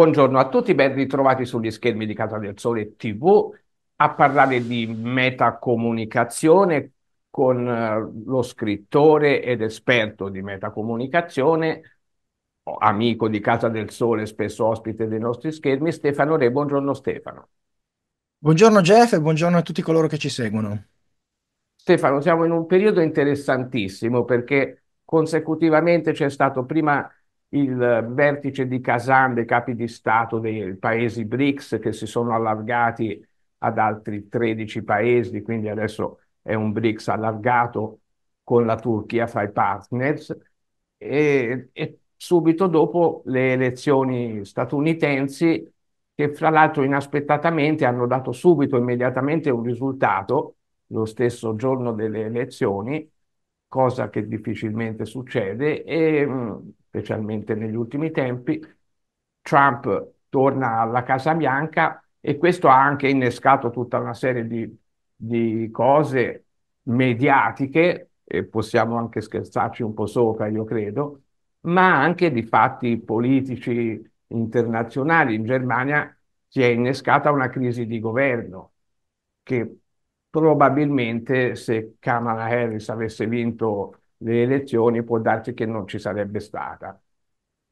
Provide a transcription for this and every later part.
Buongiorno a tutti, ben ritrovati sugli schermi di Casa del Sole TV a parlare di metacomunicazione con eh, lo scrittore ed esperto di metacomunicazione, amico di Casa del Sole, spesso ospite dei nostri schermi, Stefano Re. Buongiorno Stefano. Buongiorno Jeff e buongiorno a tutti coloro che ci seguono. Stefano, siamo in un periodo interessantissimo perché consecutivamente c'è stato prima il vertice di Kazan dei capi di Stato dei paesi BRICS che si sono allargati ad altri 13 paesi, quindi adesso è un BRICS allargato con la Turchia fra i partners, e, e subito dopo le elezioni statunitensi che fra l'altro inaspettatamente hanno dato subito, immediatamente un risultato, lo stesso giorno delle elezioni, cosa che difficilmente succede e mm, specialmente negli ultimi tempi Trump torna alla Casa Bianca e questo ha anche innescato tutta una serie di, di cose mediatiche e possiamo anche scherzarci un po' sopra, io credo, ma anche di fatti politici internazionali. In Germania si è innescata una crisi di governo che probabilmente se Kamala Harris avesse vinto le elezioni può darsi che non ci sarebbe stata.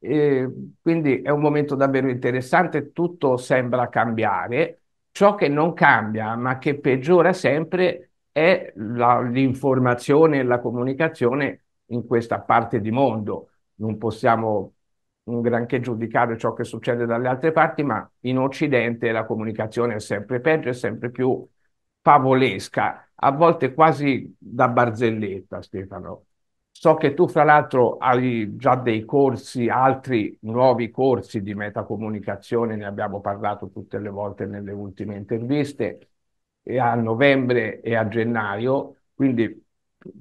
E quindi è un momento davvero interessante, tutto sembra cambiare. Ciò che non cambia, ma che peggiora sempre, è la, l'informazione e la comunicazione in questa parte di mondo. Non possiamo un granché giudicare ciò che succede dalle altre parti, ma in Occidente la comunicazione è sempre peggio, è sempre più favolesca, a volte quasi da barzelletta, Stefano. So che tu, fra l'altro, hai già dei corsi, altri nuovi corsi di metacomunicazione, ne abbiamo parlato tutte le volte nelle ultime interviste, e a novembre e a gennaio, quindi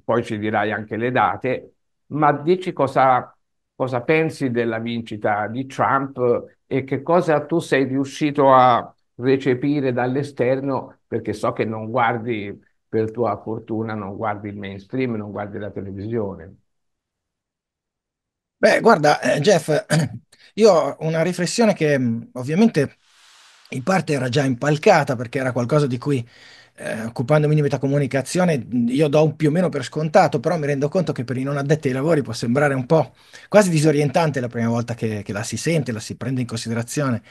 poi ci dirai anche le date, ma dici cosa, cosa pensi della vincita di Trump e che cosa tu sei riuscito a recepire dall'esterno perché so che non guardi, per tua fortuna, non guardi il mainstream, non guardi la televisione. Beh, guarda, eh, Jeff, io ho una riflessione che mm, ovviamente in parte era già impalcata perché era qualcosa di cui eh, occupandomi di metacomunicazione mm, io do più o meno per scontato, però mi rendo conto che per i non addetti ai lavori può sembrare un po' quasi disorientante la prima volta che, che la si sente, la si prende in considerazione.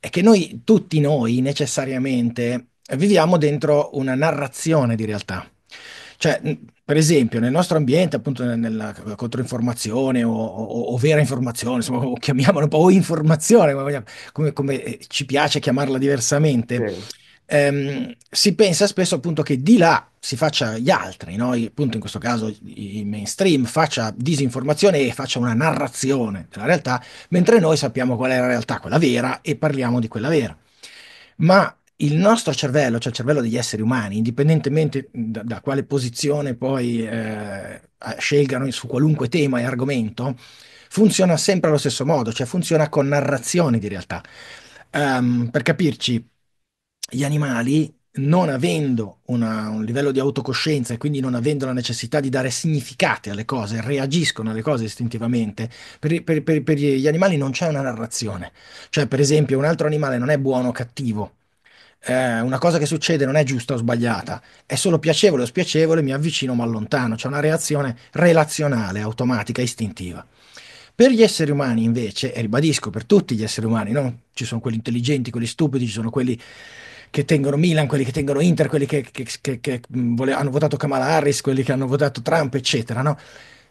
È che noi, tutti noi, necessariamente eh, viviamo dentro una narrazione di realtà. Cioè, per esempio, nel nostro ambiente, appunto, nella controinformazione o, o, o vera informazione, insomma, o chiamiamola un po' o informazione, come, come, eh, ci piace chiamarla diversamente, sì. ehm, si pensa spesso appunto che di là si faccia gli altri, no? appunto in questo caso i mainstream faccia disinformazione e faccia una narrazione della realtà, mentre noi sappiamo qual è la realtà, quella vera, e parliamo di quella vera. Ma il nostro cervello, cioè il cervello degli esseri umani, indipendentemente da, da quale posizione poi eh, scelgano su qualunque tema e argomento, funziona sempre allo stesso modo, cioè funziona con narrazioni di realtà. Um, per capirci, gli animali, non avendo una, un livello di autocoscienza e quindi non avendo la necessità di dare significati alle cose, reagiscono alle cose istintivamente. Per, per, per, per gli animali non c'è una narrazione. Cioè, per esempio, un altro animale non è buono o cattivo eh, una cosa che succede non è giusta o sbagliata, è solo piacevole o spiacevole, mi avvicino ma allontano, c'è una reazione relazionale, automatica, istintiva. Per gli esseri umani invece, e ribadisco per tutti gli esseri umani, no? ci sono quelli intelligenti, quelli stupidi, ci sono quelli che tengono Milan, quelli che tengono Inter, quelli che, che, che, che mm, vole- hanno votato Kamala Harris, quelli che hanno votato Trump, eccetera, no?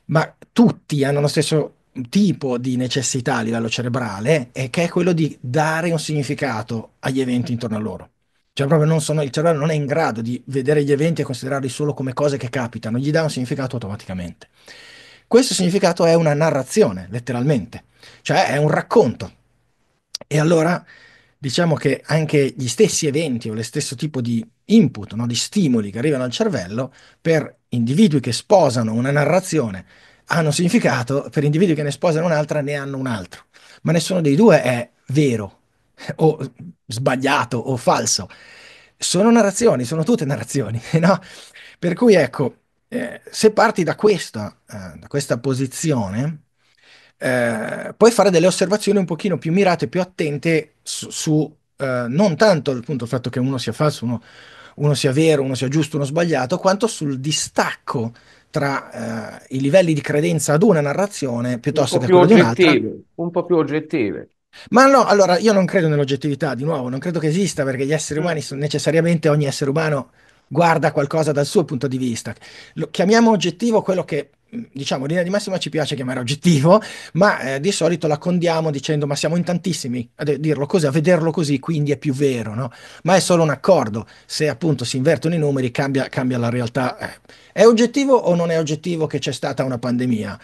ma tutti hanno lo stesso tipo di necessità a livello cerebrale e eh, che è quello di dare un significato agli eventi intorno a loro. Cioè, proprio non sono, il cervello non è in grado di vedere gli eventi e considerarli solo come cose che capitano, gli dà un significato automaticamente. Questo significato è una narrazione, letteralmente, cioè è un racconto. E allora diciamo che anche gli stessi eventi o lo stesso tipo di input, no, di stimoli che arrivano al cervello, per individui che sposano una narrazione hanno significato, per individui che ne sposano un'altra ne hanno un altro. Ma nessuno dei due è vero o sbagliato o falso. Sono narrazioni, sono tutte narrazioni, no? Per cui ecco, eh, se parti da questa, eh, da questa posizione, eh, puoi fare delle osservazioni un pochino più mirate, più attente su, su eh, non tanto appunto, il fatto che uno sia falso, uno, uno, sia vero, uno sia giusto, uno sbagliato, quanto sul distacco tra eh, i livelli di credenza ad una narrazione piuttosto un che a quella di un'altra. Un po' più oggettive. Ma no, allora io non credo nell'oggettività, di nuovo, non credo che esista perché gli esseri mm. umani sono necessariamente ogni essere umano guarda qualcosa dal suo punto di vista. Lo chiamiamo oggettivo quello che mm, diciamo, in linea di massima ci piace chiamare oggettivo, ma eh, di solito la condiamo dicendo ma siamo in tantissimi a dirlo così, a vederlo così, quindi è più vero, no? Ma è solo un accordo, se appunto si invertono i numeri cambia, cambia la realtà. Eh. È oggettivo o non è oggettivo che c'è stata una pandemia?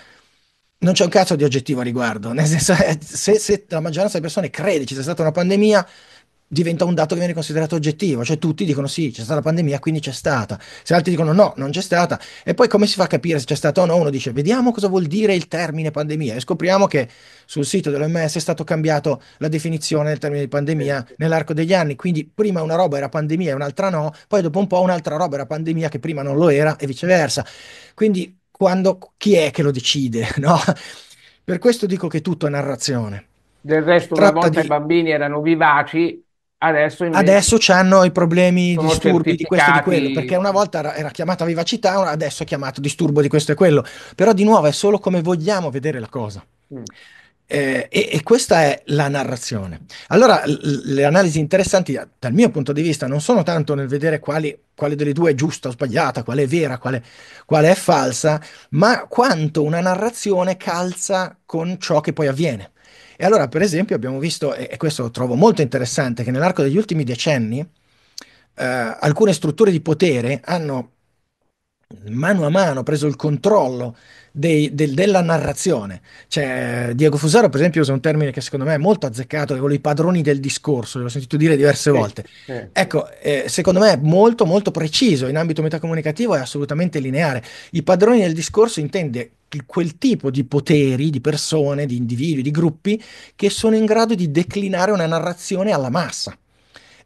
non c'è un cazzo di oggettivo a riguardo, nel senso eh, se, se la maggioranza delle persone crede ci sia stata una pandemia, diventa un dato che viene considerato oggettivo, cioè tutti dicono sì, c'è stata la pandemia, quindi c'è stata, se altri dicono no, non c'è stata, e poi come si fa a capire se c'è stata o no, uno dice vediamo cosa vuol dire il termine pandemia e scopriamo che sul sito dell'OMS è stato cambiato la definizione del termine di pandemia nell'arco degli anni, quindi prima una roba era pandemia e un'altra no, poi dopo un po' un'altra roba era pandemia che prima non lo era e viceversa, quindi quando chi è che lo decide, no? Per questo dico che tutto è narrazione. Del resto, Tratta una volta di... i bambini erano vivaci, adesso, invece adesso hanno i problemi, i disturbi di questo e di quello, perché una volta era chiamata vivacità, adesso è chiamato disturbo di questo e quello. Però di nuovo è solo come vogliamo vedere la cosa. Mm. Eh, e, e, questa è la narrazione. Allora, l- le analisi interessanti eh, dal mio punto di vista non sono tanto nel vedere quali, quale delle due è giusta o sbagliata, quale è vera, quale, quale è falsa, ma quanto una narrazione calza con ciò che poi avviene. E allora, per esempio, abbiamo visto, e, e questo lo trovo molto interessante, che nell'arco degli ultimi decenni eh, alcune strutture di potere hanno mano a mano, preso il controllo dei, del, della narrazione. Cioè, Diego Fusaro, per esempio, usa un termine che secondo me è molto azzeccato, che vuole i padroni del discorso, l'ho sentito dire diverse volte. Ecco, eh, secondo me è molto molto preciso, in ambito metacomunicativo è assolutamente lineare. I padroni del discorso intende quel tipo di poteri, di persone, di individui, di gruppi che sono in grado di declinare una narrazione alla massa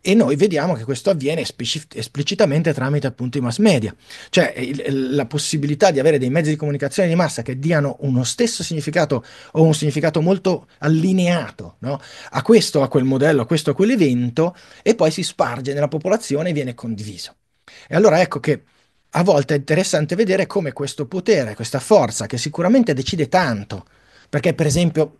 e noi vediamo che questo avviene esplicitamente tramite appunto i mass media, cioè eh, il, eh, la possibilità di avere dei mezzi di comunicazione di massa che diano uno stesso significato o un significato molto allineato no? a questo, a quel modello, a questo, a quell'evento e poi si sparge nella popolazione e viene condiviso. E allora ecco che a volte è interessante vedere come questo potere, questa forza che sicuramente decide tanto, perché per esempio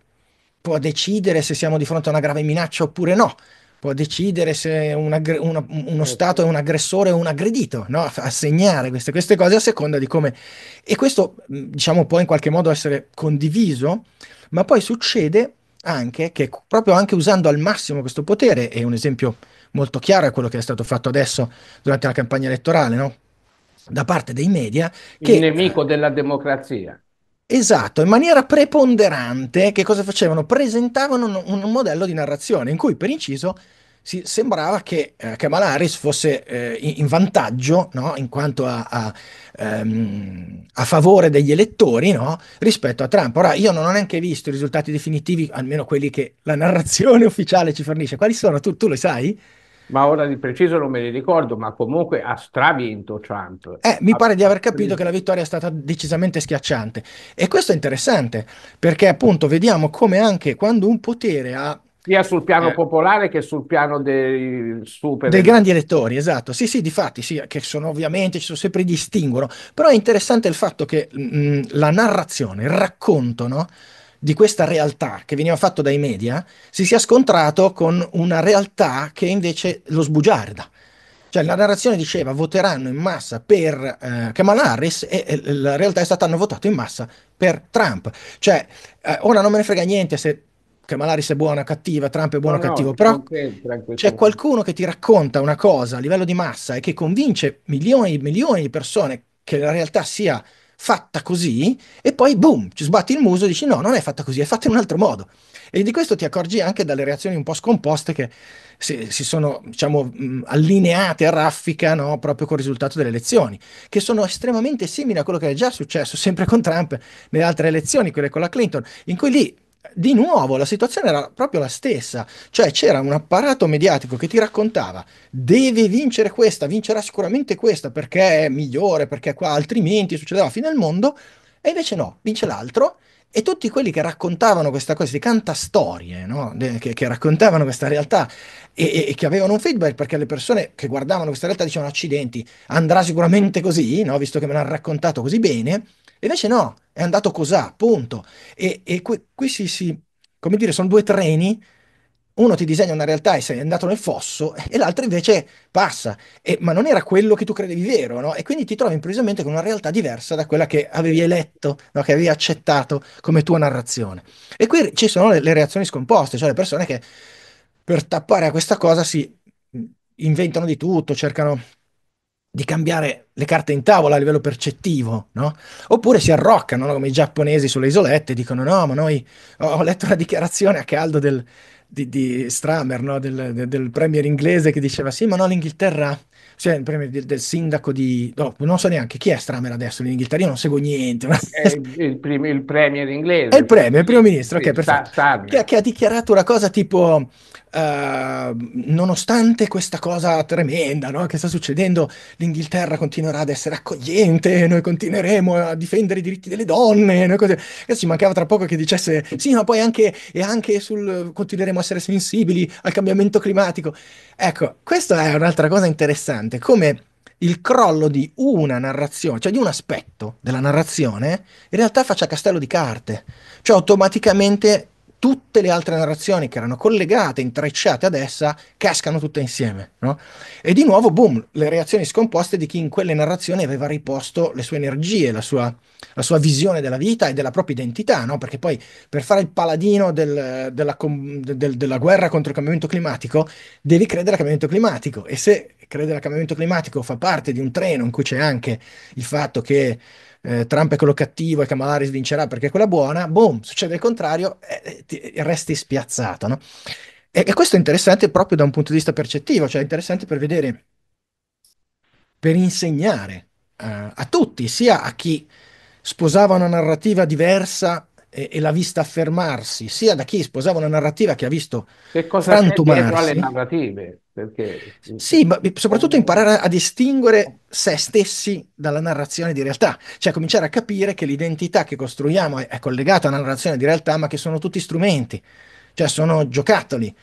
può decidere se siamo di fronte a una grave minaccia oppure no, può decidere se un aggre- una, uno certo. Stato è un aggressore o un aggredito, no? assegnare queste, queste, cose a seconda di come... E questo, mm, diciamo, può in qualche modo essere condiviso, ma poi succede anche che proprio anche usando al massimo questo potere, e un esempio molto chiaro è quello che è stato fatto adesso durante la campagna elettorale, no? da parte dei media... Che, Il nemico della democrazia. Esatto, in maniera preponderante che cosa facevano? Presentavano un, un modello di narrazione in cui, per inciso, si, sembrava che eh, Kamala Harris fosse eh, in, vantaggio no? in quanto a, a, um, a, favore degli elettori no? rispetto a Trump. Ora io non ho neanche visto i risultati definitivi, almeno quelli che la narrazione ufficiale ci fornisce. Quali sono? Tu, tu lo sai? Ma ora di preciso non me li ricordo, ma comunque ha stravinto Trump. Eh, mi ha... pare di aver capito che la vittoria è stata decisamente schiacciante. E questo è interessante, perché appunto vediamo come anche quando un potere ha sia sul piano eh, popolare che sul piano dei super dei grandi elettori, esatto. Sì, sì, di fatti, sì, che sono ovviamente ci sono sempre distinguono, però è interessante il fatto che mh, mm, la narrazione, il racconto, no? di questa realtà che veniva fatto dai media si sia scontrato con una realtà che invece lo sbugiarda. Cioè la narrazione diceva voteranno in massa per eh, Kamal Harris e, e, la realtà è stata hanno votato in massa per Trump. Cioè eh, ora non me ne frega niente se Kamal Harris è buona o cattiva, Trump è buono o no, cattivo, no, però c'è qualcuno che ti racconta una cosa a livello di massa e che convince milioni e milioni di persone che la realtà sia fatta così e poi boom, ci sbatti il muso e dici no, non è fatta così, è fatta in un altro modo. E di questo ti accorgi anche dalle reazioni un po' scomposte che si, si sono, diciamo, allineate a raffica no? proprio col risultato delle elezioni, che sono estremamente simili a quello che è già successo sempre con Trump nelle altre elezioni, quelle con la Clinton, in cui lì di nuovo la situazione era proprio la stessa, cioè c'era un apparato mediatico che ti raccontava devi vincere questa, vincerà sicuramente questa perché è migliore, perché qua altrimenti succederà la fine del mondo, e invece no, vince l'altro e tutti quelli che raccontavano questa cosa, queste cantastorie, no? che, che, raccontavano questa realtà e, e, che avevano un feedback perché le persone che guardavano questa realtà dicevano accidenti, andrà sicuramente così, no? visto che me l'hanno raccontato così bene, invece no, è andato così, punto. E, e qui, qui si, si, come dire, sono due treni uno ti disegna una realtà e sei andato nel fosso e l'altro invece passa, e, ma non era quello che tu credevi vero, no? E quindi ti trovi improvvisamente con una realtà diversa da quella che avevi eletto, no? che avevi accettato come tua narrazione. E qui ci sono le, le reazioni scomposte, cioè le persone che per tappare a questa cosa si inventano di tutto, cercano di cambiare le carte in tavola a livello percettivo, no? Oppure si arroccano no? come i giapponesi sulle isolette e dicono no, ma noi ho letto una dichiarazione a caldo del, di, di Stramer, no? del, del, del premier inglese che diceva sì, ma no, l'Inghilterra cioè, del, del, sindaco di... No, non so neanche chi è Stramer adesso in Inghilterra, io non seguo niente. Il, il, prim, il, premier inglese. È il premier, il primo ministro, sì, che, perfetto, che, che, ha dichiarato una cosa tipo, uh, nonostante questa cosa tremenda no, che sta succedendo, l'Inghilterra continuerà ad essere accogliente, noi continueremo a difendere i diritti delle donne, noi cose... E ci mancava tra poco che dicesse, sì, ma poi anche, e anche sul, continueremo a essere sensibili al cambiamento climatico. Ecco, questa è un'altra cosa interessante interessante come il crollo di una narrazione, cioè di un aspetto della narrazione, in realtà faccia castello di carte. Cioè automaticamente tutte le altre narrazioni che erano collegate, intrecciate ad essa, cascano tutte insieme. No? E di nuovo, boom, le reazioni scomposte di chi in quelle narrazioni aveva riposto le sue energie, la sua, la sua visione della vita e della propria identità, no? perché poi per fare il paladino del, della, del, della guerra contro il cambiamento climatico devi credere al cambiamento climatico e se credere al cambiamento climatico fa parte di un treno in cui c'è anche il fatto che eh, Trump è quello cattivo e Kamala Harris vincerà perché è quella buona, boom, succede il contrario e, eh, e eh, eh, resti spiazzato. No? E, e, questo è interessante proprio da un punto di vista percettivo, cioè è interessante per vedere, per insegnare uh, a tutti, sia a chi sposava una narrativa diversa e, e l'ha vista affermarsi sia da chi sposava una narrativa che ha visto che cosa frantumarsi. Che le narrative? Perché... Sì, ma soprattutto imparare a distinguere se stessi dalla narrazione di realtà, cioè cominciare a capire che l'identità che costruiamo è, è collegata alla narrazione di realtà, ma che sono tutti strumenti, cioè sono giocattoli.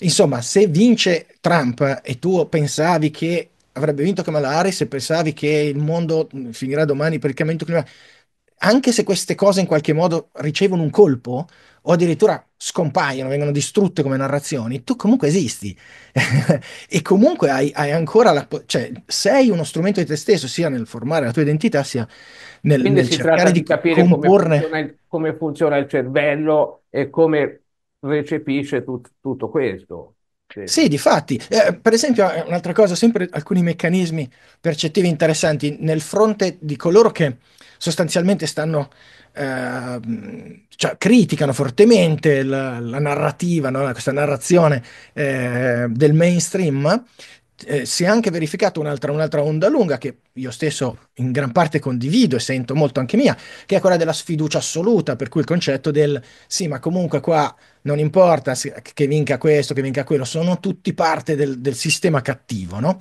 Insomma, se vince Trump e tu pensavi che avrebbe vinto Kamala Harris e pensavi che il mondo mm, finirà domani per il cambiamento climatico, anche se queste cose in qualche modo ricevono un colpo o addirittura scompaiono, vengono distrutte come narrazioni, tu comunque esisti e comunque hai, hai, ancora la... cioè sei uno strumento di te stesso sia nel formare la tua identità sia nel, Quindi nel cercare di, di capire comporne... come, funziona il, come funziona il cervello e come recepisce tut, tutto questo. Sì, sì fatti. Eh, per esempio, eh, un'altra cosa, sempre alcuni meccanismi percettivi interessanti nel fronte di coloro che sostanzialmente stanno, eh, cioè, criticano fortemente la, la narrativa, no? questa narrazione eh, del mainstream. Eh, si è anche verificata un'altra, un'altra, onda lunga che io stesso in gran parte condivido e sento molto anche mia, che è quella della sfiducia assoluta, per cui il concetto del sì, ma comunque qua non importa che vinca questo, che vinca quello, sono tutti parte del, del sistema cattivo, no?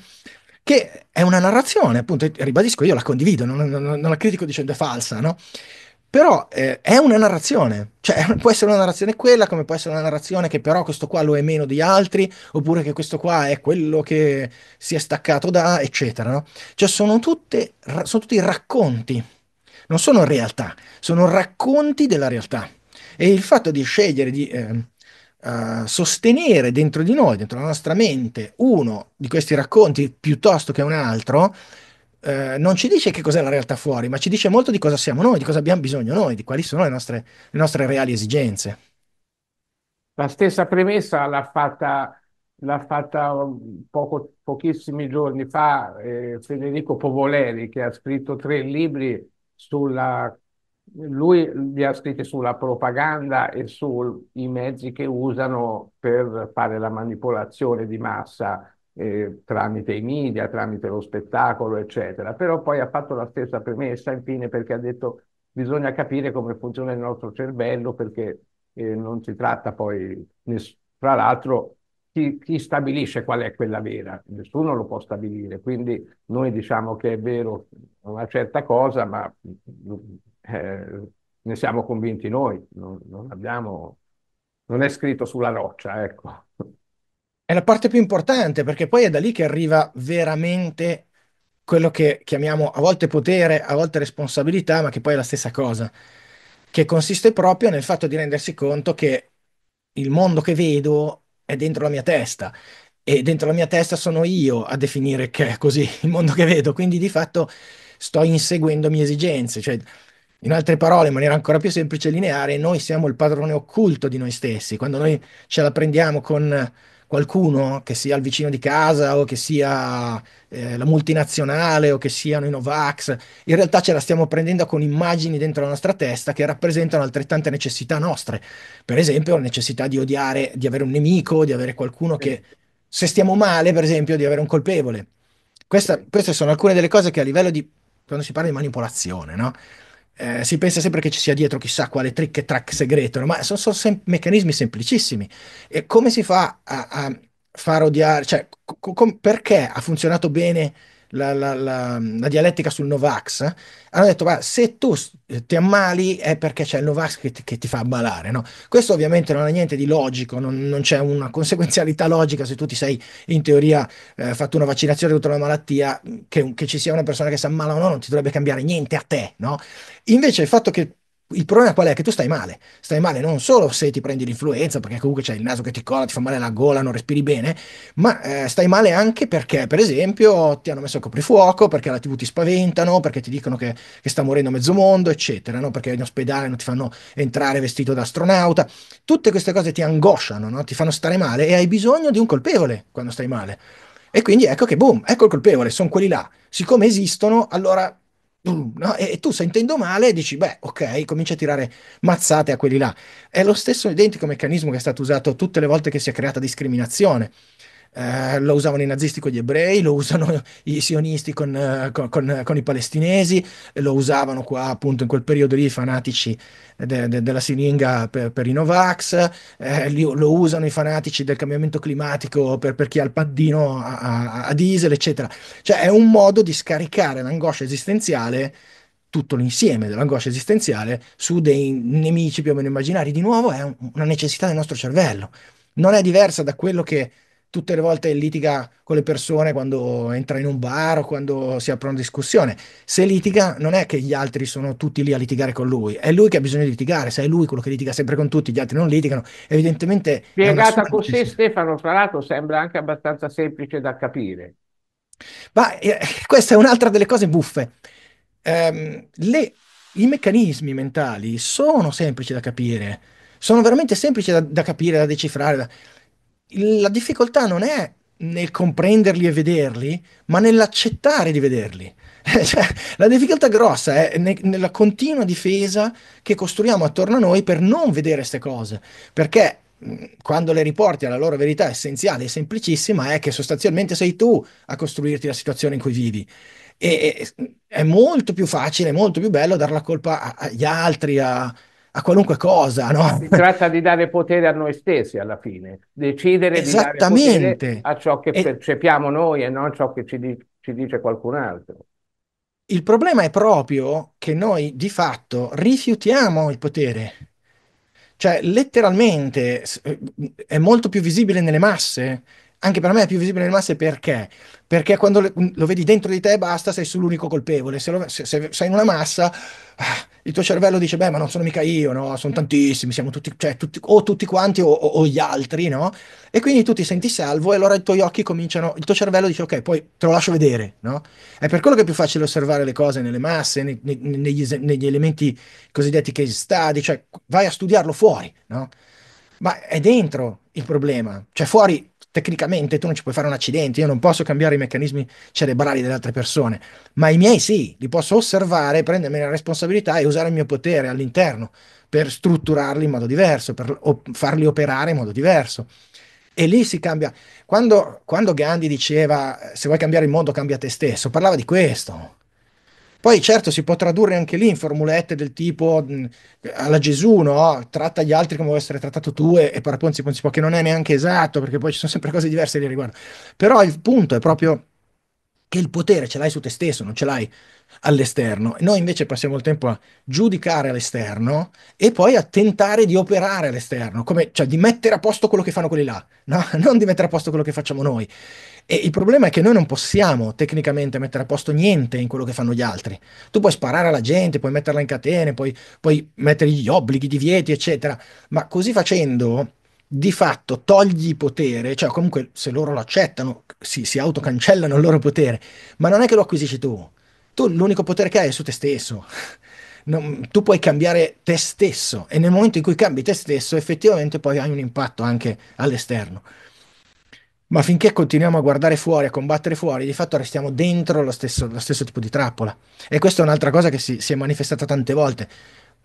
che è una narrazione, appunto, ribadisco, io la condivido, non, non, non la critico dicendo è falsa, no? Però eh, è una narrazione, cioè può essere una narrazione quella, come può essere una narrazione che però questo qua lo è meno di altri, oppure che questo qua è quello che si è staccato da, eccetera, no? Cioè sono, tutte, sono tutti racconti, non sono realtà, sono racconti della realtà. E il fatto di scegliere di... Eh, eh, sostenere dentro di noi, dentro la nostra mente, uno di questi racconti piuttosto che un altro, uh, non ci dice che cos'è la realtà fuori, ma ci dice molto di cosa siamo noi, di cosa abbiamo bisogno noi, di quali sono le nostre, le nostre reali esigenze. La stessa premessa l'ha fatta, l'ha fatta poco, pochissimi giorni fa eh, Federico Povoleri, che ha scritto tre libri sulla lui li ha scritti sulla propaganda e sui mezzi che usano per fare la manipolazione di massa eh, tramite i media, tramite lo spettacolo, eccetera. Però poi ha fatto la stessa premessa, infine, perché ha detto bisogna capire come funziona il nostro cervello, perché eh, non si tratta poi, tra l'altro, chi, chi, stabilisce qual è quella vera? Nessuno lo può stabilire, quindi noi diciamo che è vero una certa cosa, ma eh, ne siamo convinti noi, non, non, abbiamo, non è scritto sulla roccia, ecco. È la parte più importante perché poi è da lì che arriva veramente quello che chiamiamo a volte potere, a volte responsabilità, ma che poi è la stessa cosa, che consiste proprio nel fatto di rendersi conto che il mondo che vedo è dentro la mia testa e dentro la mia testa sono io a definire che è così il mondo che vedo, quindi di fatto sto inseguendo mie esigenze, cioè in altre parole, in maniera ancora più semplice e lineare, noi siamo il padrone occulto di noi stessi. Quando noi ce la prendiamo con qualcuno, che sia il vicino di casa o che sia eh, la multinazionale o che siano i Novax, in realtà ce la stiamo prendendo con immagini dentro la nostra testa che rappresentano altrettante necessità nostre. Per esempio, la necessità di odiare, di avere un nemico, di avere qualcuno che, se stiamo male, per esempio, di avere un colpevole. Questa, queste sono alcune delle cose che a livello di, quando si parla di manipolazione, no? eh, si pensa sempre che ci sia dietro chissà quale trick e track segreto, ma sono, sono sem- meccanismi semplicissimi. E come si fa a, a far odiare, cioè, co- co- perché ha funzionato bene la, la, la, la dialettica sul Novax, hanno detto, ma se tu ti ammali è perché c'è il Novax che ti, che ti fa ammalare, no? Questo ovviamente non ha niente di logico, non, non, c'è una conseguenzialità logica se tu ti sei in teoria eh, fatto una vaccinazione contro una malattia, che, che ci sia una persona che si ammala o no, non ti dovrebbe cambiare niente a te, no? Invece il fatto che il problema qual è? Che tu stai male. Stai male non solo se ti prendi l'influenza, perché comunque c'è il naso che ti cola, ti fa male la gola, non respiri bene, ma eh, stai male anche perché, per esempio, ti hanno messo il coprifuoco, perché alla TV ti spaventano, perché ti dicono che, che sta morendo mezzo mondo, eccetera, no? perché in ospedale non ti fanno entrare vestito da astronauta. Tutte queste cose ti angosciano, no? ti fanno stare male e hai bisogno di un colpevole quando stai male. E quindi ecco che boom, ecco il colpevole, sono quelli là. Siccome esistono, allora no? e, e, tu sentendo male dici, beh, ok, comincia a tirare mazzate a quelli là. È lo stesso identico meccanismo che è stato usato tutte le volte che si è creata discriminazione. Eh, lo usavano i nazisti con gli ebrei, lo usano i sionisti con, eh, con, con, eh, con i palestinesi, lo usavano qua appunto in quel periodo lì i fanatici de, de, della siringa per, per i Novax, eh, li, lo usano i fanatici del cambiamento climatico per, per chi ha il paddino a, a, a diesel, eccetera. Cioè è un modo di scaricare l'angoscia esistenziale tutto l'insieme dell'angoscia esistenziale su dei nemici più o meno immaginari. Di nuovo è una necessità del nostro cervello. Non è diversa da quello che tutte le volte litiga con le persone quando entra in un bar o quando si apre una discussione. Se litiga, non è che gli altri sono tutti lì a litigare con lui, è lui che ha bisogno di litigare. Se è lui quello che litiga sempre con tutti, gli altri non litigano, evidentemente. Spiegata così, necessità. Stefano, fra l'altro, sembra anche abbastanza semplice da capire. Ma eh, questa è un'altra delle cose buffe. Eh, le, I meccanismi mentali sono semplici da capire, sono veramente semplici da, da capire, da decifrare. Da la difficoltà non è nel comprenderli e vederli, ma nell'accettare di vederli. cioè, la difficoltà grossa è ne- nella continua difesa che costruiamo attorno a noi per non vedere queste cose, perché mm, quando le riporti alla loro verità essenziale e semplicissima è che sostanzialmente sei tu a costruirti la situazione in cui vivi. E, è molto più facile, molto più bello dar la colpa agli altri, a- a qualunque cosa. No? Si tratta di dare potere a noi stessi alla fine, decidere di dare potere a ciò che e... percepiamo noi e non a ciò che ci, di- ci dice qualcun altro. Il problema è proprio che noi di fatto rifiutiamo il potere. Cioè, letteralmente è molto più visibile nelle masse anche per me è più visibile nelle masse perché? Perché quando lo vedi dentro di te e basta, sei sull'unico colpevole. Se, lo, se, se, sei in una massa, ah, il tuo cervello dice: Beh, ma non sono mica io, no? Sono tantissimi, siamo tutti, cioè, tutti o tutti quanti o, o, o, gli altri, no? E quindi tu ti senti salvo e allora i tuoi occhi cominciano, il tuo cervello dice: Ok, poi te lo lascio vedere, no? È per quello che è più facile osservare le cose nelle masse, nei, negli, negli elementi cosiddetti case study, cioè vai a studiarlo fuori, no? Ma è dentro il problema, cioè fuori tecnicamente tu non ci puoi fare un accidente, io non posso cambiare i meccanismi cerebrali delle altre persone, ma i miei sì, li posso osservare, prendermi la responsabilità e usare il mio potere all'interno per strutturarli in modo diverso, per op- farli operare in modo diverso. E lì si cambia. Quando, quando Gandhi diceva se vuoi cambiare il mondo cambia te stesso, parlava di questo. Poi certo si può tradurre anche lì in formulette del tipo mm, alla Gesù, no? Tratta gli altri come vuoi essere trattato tu e, e Paraponzi Ponzi Po, che non è neanche esatto, perché poi ci sono sempre cose diverse lì riguardo. Però il punto è proprio che il potere ce l'hai su te stesso, non ce l'hai all'esterno. Noi invece passiamo il tempo a giudicare all'esterno e poi a tentare di operare all'esterno, come, cioè di mettere a posto quello che fanno quelli là, no? non di mettere a posto quello che facciamo noi. E il problema è che noi non possiamo tecnicamente mettere a posto niente in quello che fanno gli altri. Tu puoi sparare alla gente, puoi metterla in catene, puoi, puoi mettere gli obblighi, divieti, eccetera, ma così facendo di fatto togli potere, cioè comunque se loro lo accettano, si, si autocancellano il loro potere, ma non è che lo acquisisci tu. Tu l'unico potere che hai è su te stesso. Non, tu puoi cambiare te stesso e nel momento in cui cambi te stesso effettivamente poi hai un impatto anche all'esterno ma finché continuiamo a guardare fuori, a combattere fuori, di fatto restiamo dentro lo stesso, lo stesso tipo di trappola. E questa è un'altra cosa che si, si, è manifestata tante volte.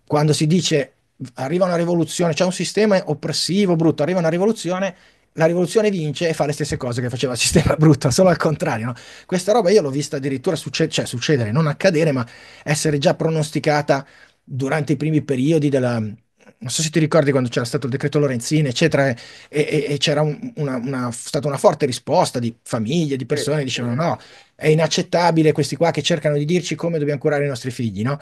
Quando si dice arriva una rivoluzione, c'è un sistema oppressivo, brutto, arriva una rivoluzione, la rivoluzione vince e fa le stesse cose che faceva il sistema brutto, solo al contrario. No? Questa roba io l'ho vista addirittura succe- cioè, succedere, non accadere, ma essere già pronosticata durante i primi periodi della, non so se ti ricordi quando c'era stato il decreto Lorenzini, eccetera, e, e, e c'era un, una, una, stata una forte risposta di famiglie, di persone che dicevano no, è inaccettabile questi qua che cercano di dirci come dobbiamo curare i nostri figli, no?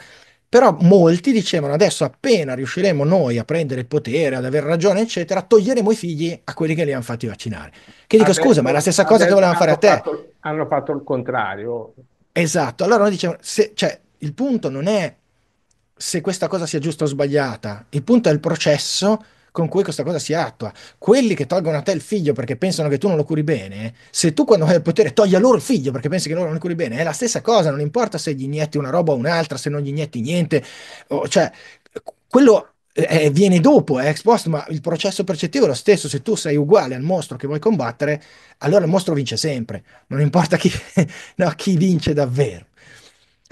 Però molti dicevano adesso appena riusciremo noi a prendere il potere, ad aver ragione, eccetera, toglieremo i figli a quelli che li hanno fatti vaccinare. Che dico adesso, scusa, ma è la stessa cosa che volevano fare a te. Fatto, hanno fatto il contrario. Esatto, allora noi dicevamo, se, cioè, il punto non è se questa cosa sia giusta o sbagliata, il punto è il processo con cui questa cosa si attua. Quelli che tolgono a te il figlio perché pensano che tu non lo curi bene, se tu quando hai il potere togli a loro il figlio perché pensi che loro non lo curi bene, è la stessa cosa, non importa se gli inietti una roba o un'altra, se non gli inietti niente, o, cioè quello eh, eh viene dopo, è eh, ex post, ma il processo percettivo è lo stesso, se tu sei uguale al mostro che vuoi combattere, allora il mostro vince sempre, non importa chi, no, chi vince davvero.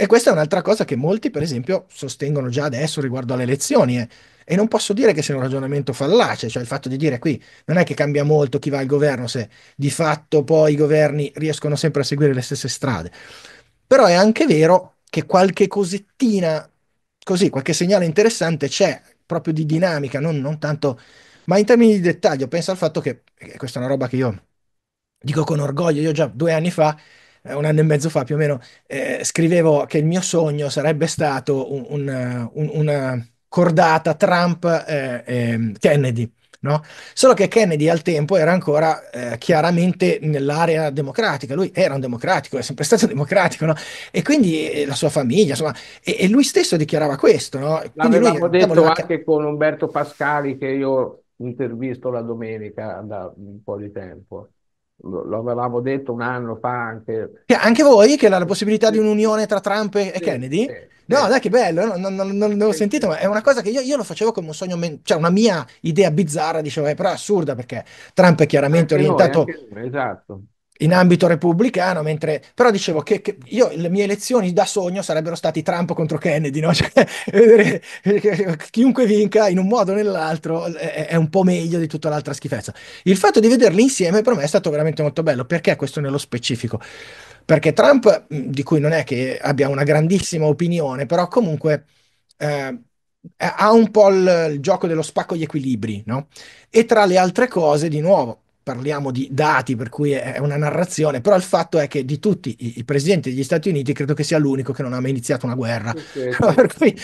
E questa è un'altra cosa che molti, per esempio, sostengono già adesso riguardo alle elezioni. Eh. E non posso dire che sia un ragionamento fallace, cioè il fatto di dire qui non è che cambia molto chi va al governo se di fatto poi i governi riescono sempre a seguire le stesse strade. Però è anche vero che qualche cosettina, così, qualche segnale interessante c'è proprio di dinamica, non, non tanto, ma in termini di dettaglio, penso al fatto che, e questa è una roba che io dico con orgoglio, io già due anni fa eh, un anno e mezzo fa più o meno, eh, scrivevo che il mio sogno sarebbe stato un, un, una cordata Trump-Kennedy. Eh, ehm, no? Solo che Kennedy al tempo era ancora eh, chiaramente nell'area democratica, lui era un democratico, è sempre stato democratico, no? E quindi eh, la sua famiglia, insomma, e, e, lui stesso dichiarava questo, no? L'avevamo lui, diciamo, detto anche che... con Umberto Pascali che io ho intervisto la domenica da un po' di tempo lo avevamo detto un anno fa anche. Che anche voi, che la possibilità di un'unione tra Trump e sì, Kennedy? Sì, no, sì. dai, che bello, eh, non, non, non l'ho sentito, ma è una cosa che io, io lo facevo come un sogno, men- cioè una mia idea bizzarra, dicevo, eh, però assurda perché Trump è chiaramente anche orientato. Noi, noi, esatto in ambito repubblicano, mentre però dicevo che, che, io le mie elezioni da sogno sarebbero stati Trump contro Kennedy, no? Cioè, chiunque vinca in un modo o nell'altro è, è, un po' meglio di tutta l'altra schifezza. Il fatto di vederli insieme per me è stato veramente molto bello, perché questo nello specifico? Perché Trump, di cui non è che abbia una grandissima opinione, però comunque... Eh, ha un po' il, il gioco dello spacco gli equilibri, no? E tra le altre cose, di nuovo, parliamo di dati, per cui è una narrazione, però il fatto è che di tutti i, presidenti degli Stati Uniti credo che sia l'unico che non ha mai iniziato una guerra. Okay, per cui,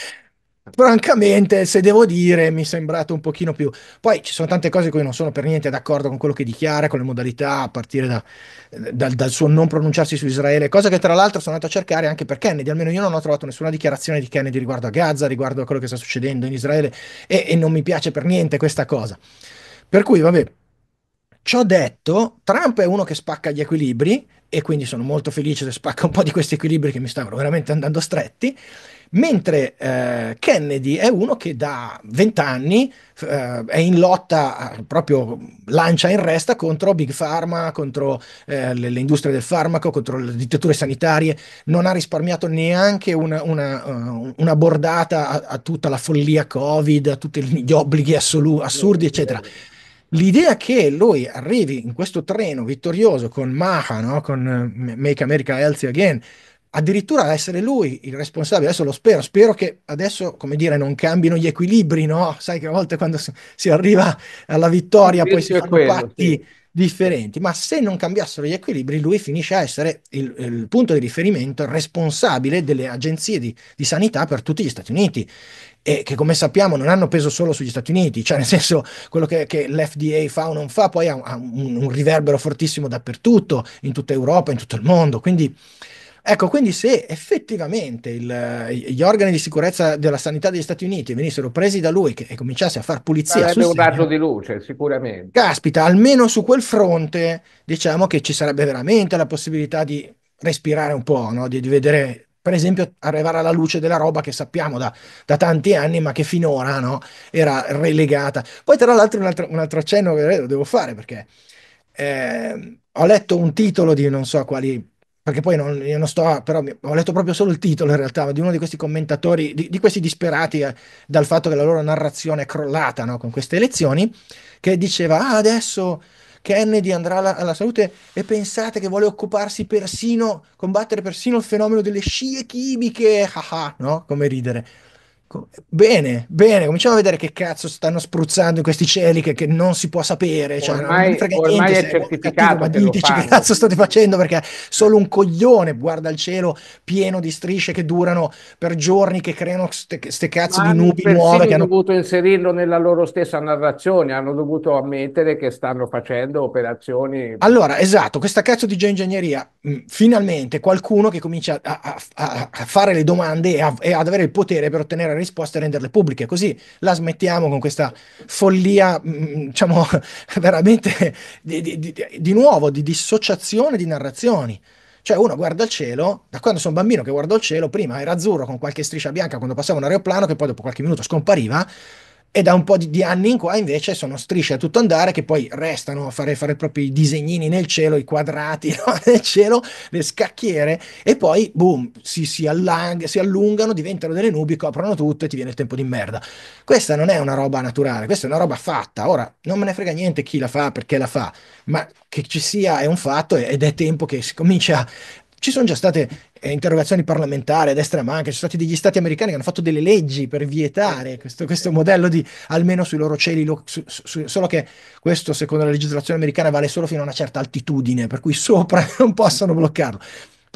francamente, se devo dire, mi è sembrato un pochino più... Poi ci sono tante cose con cui non sono per niente d'accordo con quello che dichiara, con le modalità, a partire da, dal, dal suo non pronunciarsi su Israele, cosa che tra l'altro sono andato a cercare anche per Kennedy, almeno io non ho trovato nessuna dichiarazione di Kennedy riguardo a Gaza, riguardo a quello che sta succedendo in Israele e, e non mi piace per niente questa cosa. Per cui, vabbè, Ciò detto, Trump è uno che spacca gli equilibri e quindi sono molto felice se spacca un po' di questi equilibri che mi stavano veramente andando stretti, mentre eh, Kennedy è uno che da vent'anni eh, è in lotta, eh, proprio lancia in resta contro Big Pharma, contro eh, le, le, industrie del farmaco, contro le dittature sanitarie, non ha risparmiato neanche una, una, uh, una bordata a, a, tutta la follia Covid, a tutti gli obblighi assolu- assurdi, eccetera. L'idea che lui arrivi in questo treno vittorioso con Maha, no? con eh, Make America Healthy Again, addirittura essere lui il responsabile, adesso lo spero, spero che adesso, come dire, non cambino gli equilibri, no? Sai che a volte quando si arriva alla vittoria poi si fanno quello, patti sì. differenti, ma se non cambiassero gli equilibri lui finisce a essere il, il punto di riferimento responsabile delle agenzie di, di, sanità per tutti gli Stati Uniti e che come sappiamo non hanno peso solo sugli Stati Uniti, cioè nel senso quello che, che l'FDA fa o non fa poi ha, un, ha un, un, riverbero fortissimo dappertutto, in tutta Europa, in tutto il mondo, quindi... Ecco, quindi se effettivamente il, gli organi di sicurezza della sanità degli Stati Uniti venissero presi da lui che, e cominciasse a far pulizia... Sarebbe un raggio di luce, sicuramente. Caspita, almeno su quel fronte diciamo che ci sarebbe veramente la possibilità di respirare un po', no? di, di vedere per esempio arrivare alla luce della roba che sappiamo da, da tanti anni ma che finora no, era relegata. Poi tra l'altro un altro, un altro accenno che lo devo fare perché eh, ho letto un titolo di non so quali perché poi non, io non sto, però ho letto proprio solo il titolo in realtà, di uno di questi commentatori, di, di questi disperati eh, dal fatto che la loro narrazione è crollata no, con queste elezioni, che diceva ah, adesso Kennedy andrà alla, salute e pensate che vuole occuparsi persino, combattere persino il fenomeno delle scie chimiche, ah, ah, no? Come ridere. Bene, bene, cominciamo a vedere che cazzo stanno spruzzando in questi cieli che, che non si può sapere. Cioè, ormai, non ormai niente, è certificato. ma diteci che cazzo state facendo perché solo un coglione guarda il cielo pieno di strisce che durano per giorni, che creano queste cazzo ma di nubi nuove. Che hanno dovuto inserirlo nella loro stessa narrazione, hanno dovuto ammettere che stanno facendo operazioni. Allora, esatto, questa cazzo di geoingegneria, mm, finalmente qualcuno che comincia a, a, a, fare le domande e, a, e ad avere il potere per ottenere le risposte e renderle pubbliche, così la smettiamo con questa follia, mm, mm, diciamo, veramente di, di, di, di nuovo, di dissociazione di narrazioni. Cioè uno guarda il cielo, da quando sono bambino che guardo il cielo, prima era azzurro con qualche striscia bianca quando passava un aeroplano che poi dopo qualche minuto scompariva, e da un po' di, di, anni in qua invece sono strisce a tutto andare che poi restano a fare, fare proprio i disegnini nel cielo, i quadrati no? nel cielo, le scacchiere e poi boom, si, si, allang- si, allungano, diventano delle nubi, coprono tutto e ti viene il tempo di merda. Questa non è una roba naturale, questa è una roba fatta. Ora, non me ne frega niente chi la fa, perché la fa, ma che ci sia è un fatto ed è tempo che si comincia Ci sono già state eh, interrogazioni parlamentari a destra e manca, ci sono stati degli stati americani che hanno fatto delle leggi per vietare questo, questo modello di almeno sui loro cieli, lo, su, su, solo che questo secondo la legislazione americana vale solo fino a una certa altitudine, per cui sopra non possono bloccarlo.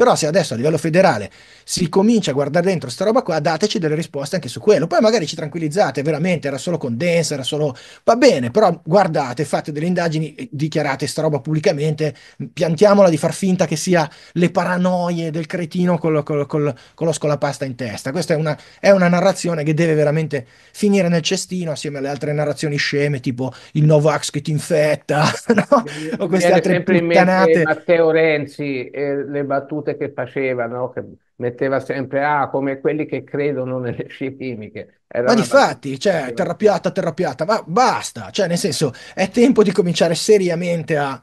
Però se adesso a livello federale si comincia a guardare dentro sta roba qua, dateci delle risposte anche su quello. Poi magari ci tranquillizzate, veramente era solo condensa, era solo... Va bene, però guardate, fate delle indagini, eh, dichiarate sta roba pubblicamente, piantiamola di far finta che sia le paranoie del cretino col, col, col, con lo scolapasta in testa. Questa è una, è una narrazione che deve veramente finire nel cestino assieme alle altre narrazioni sceme, tipo il Novax che ti infetta, no? o queste altre puttanate. Matteo Renzi e le battute battute che faceva, no? che metteva sempre ah, come quelli che credono nelle scie chimiche. Era ma difatti, battute... cioè, terra piatta, ma basta, cioè nel senso è tempo di cominciare seriamente a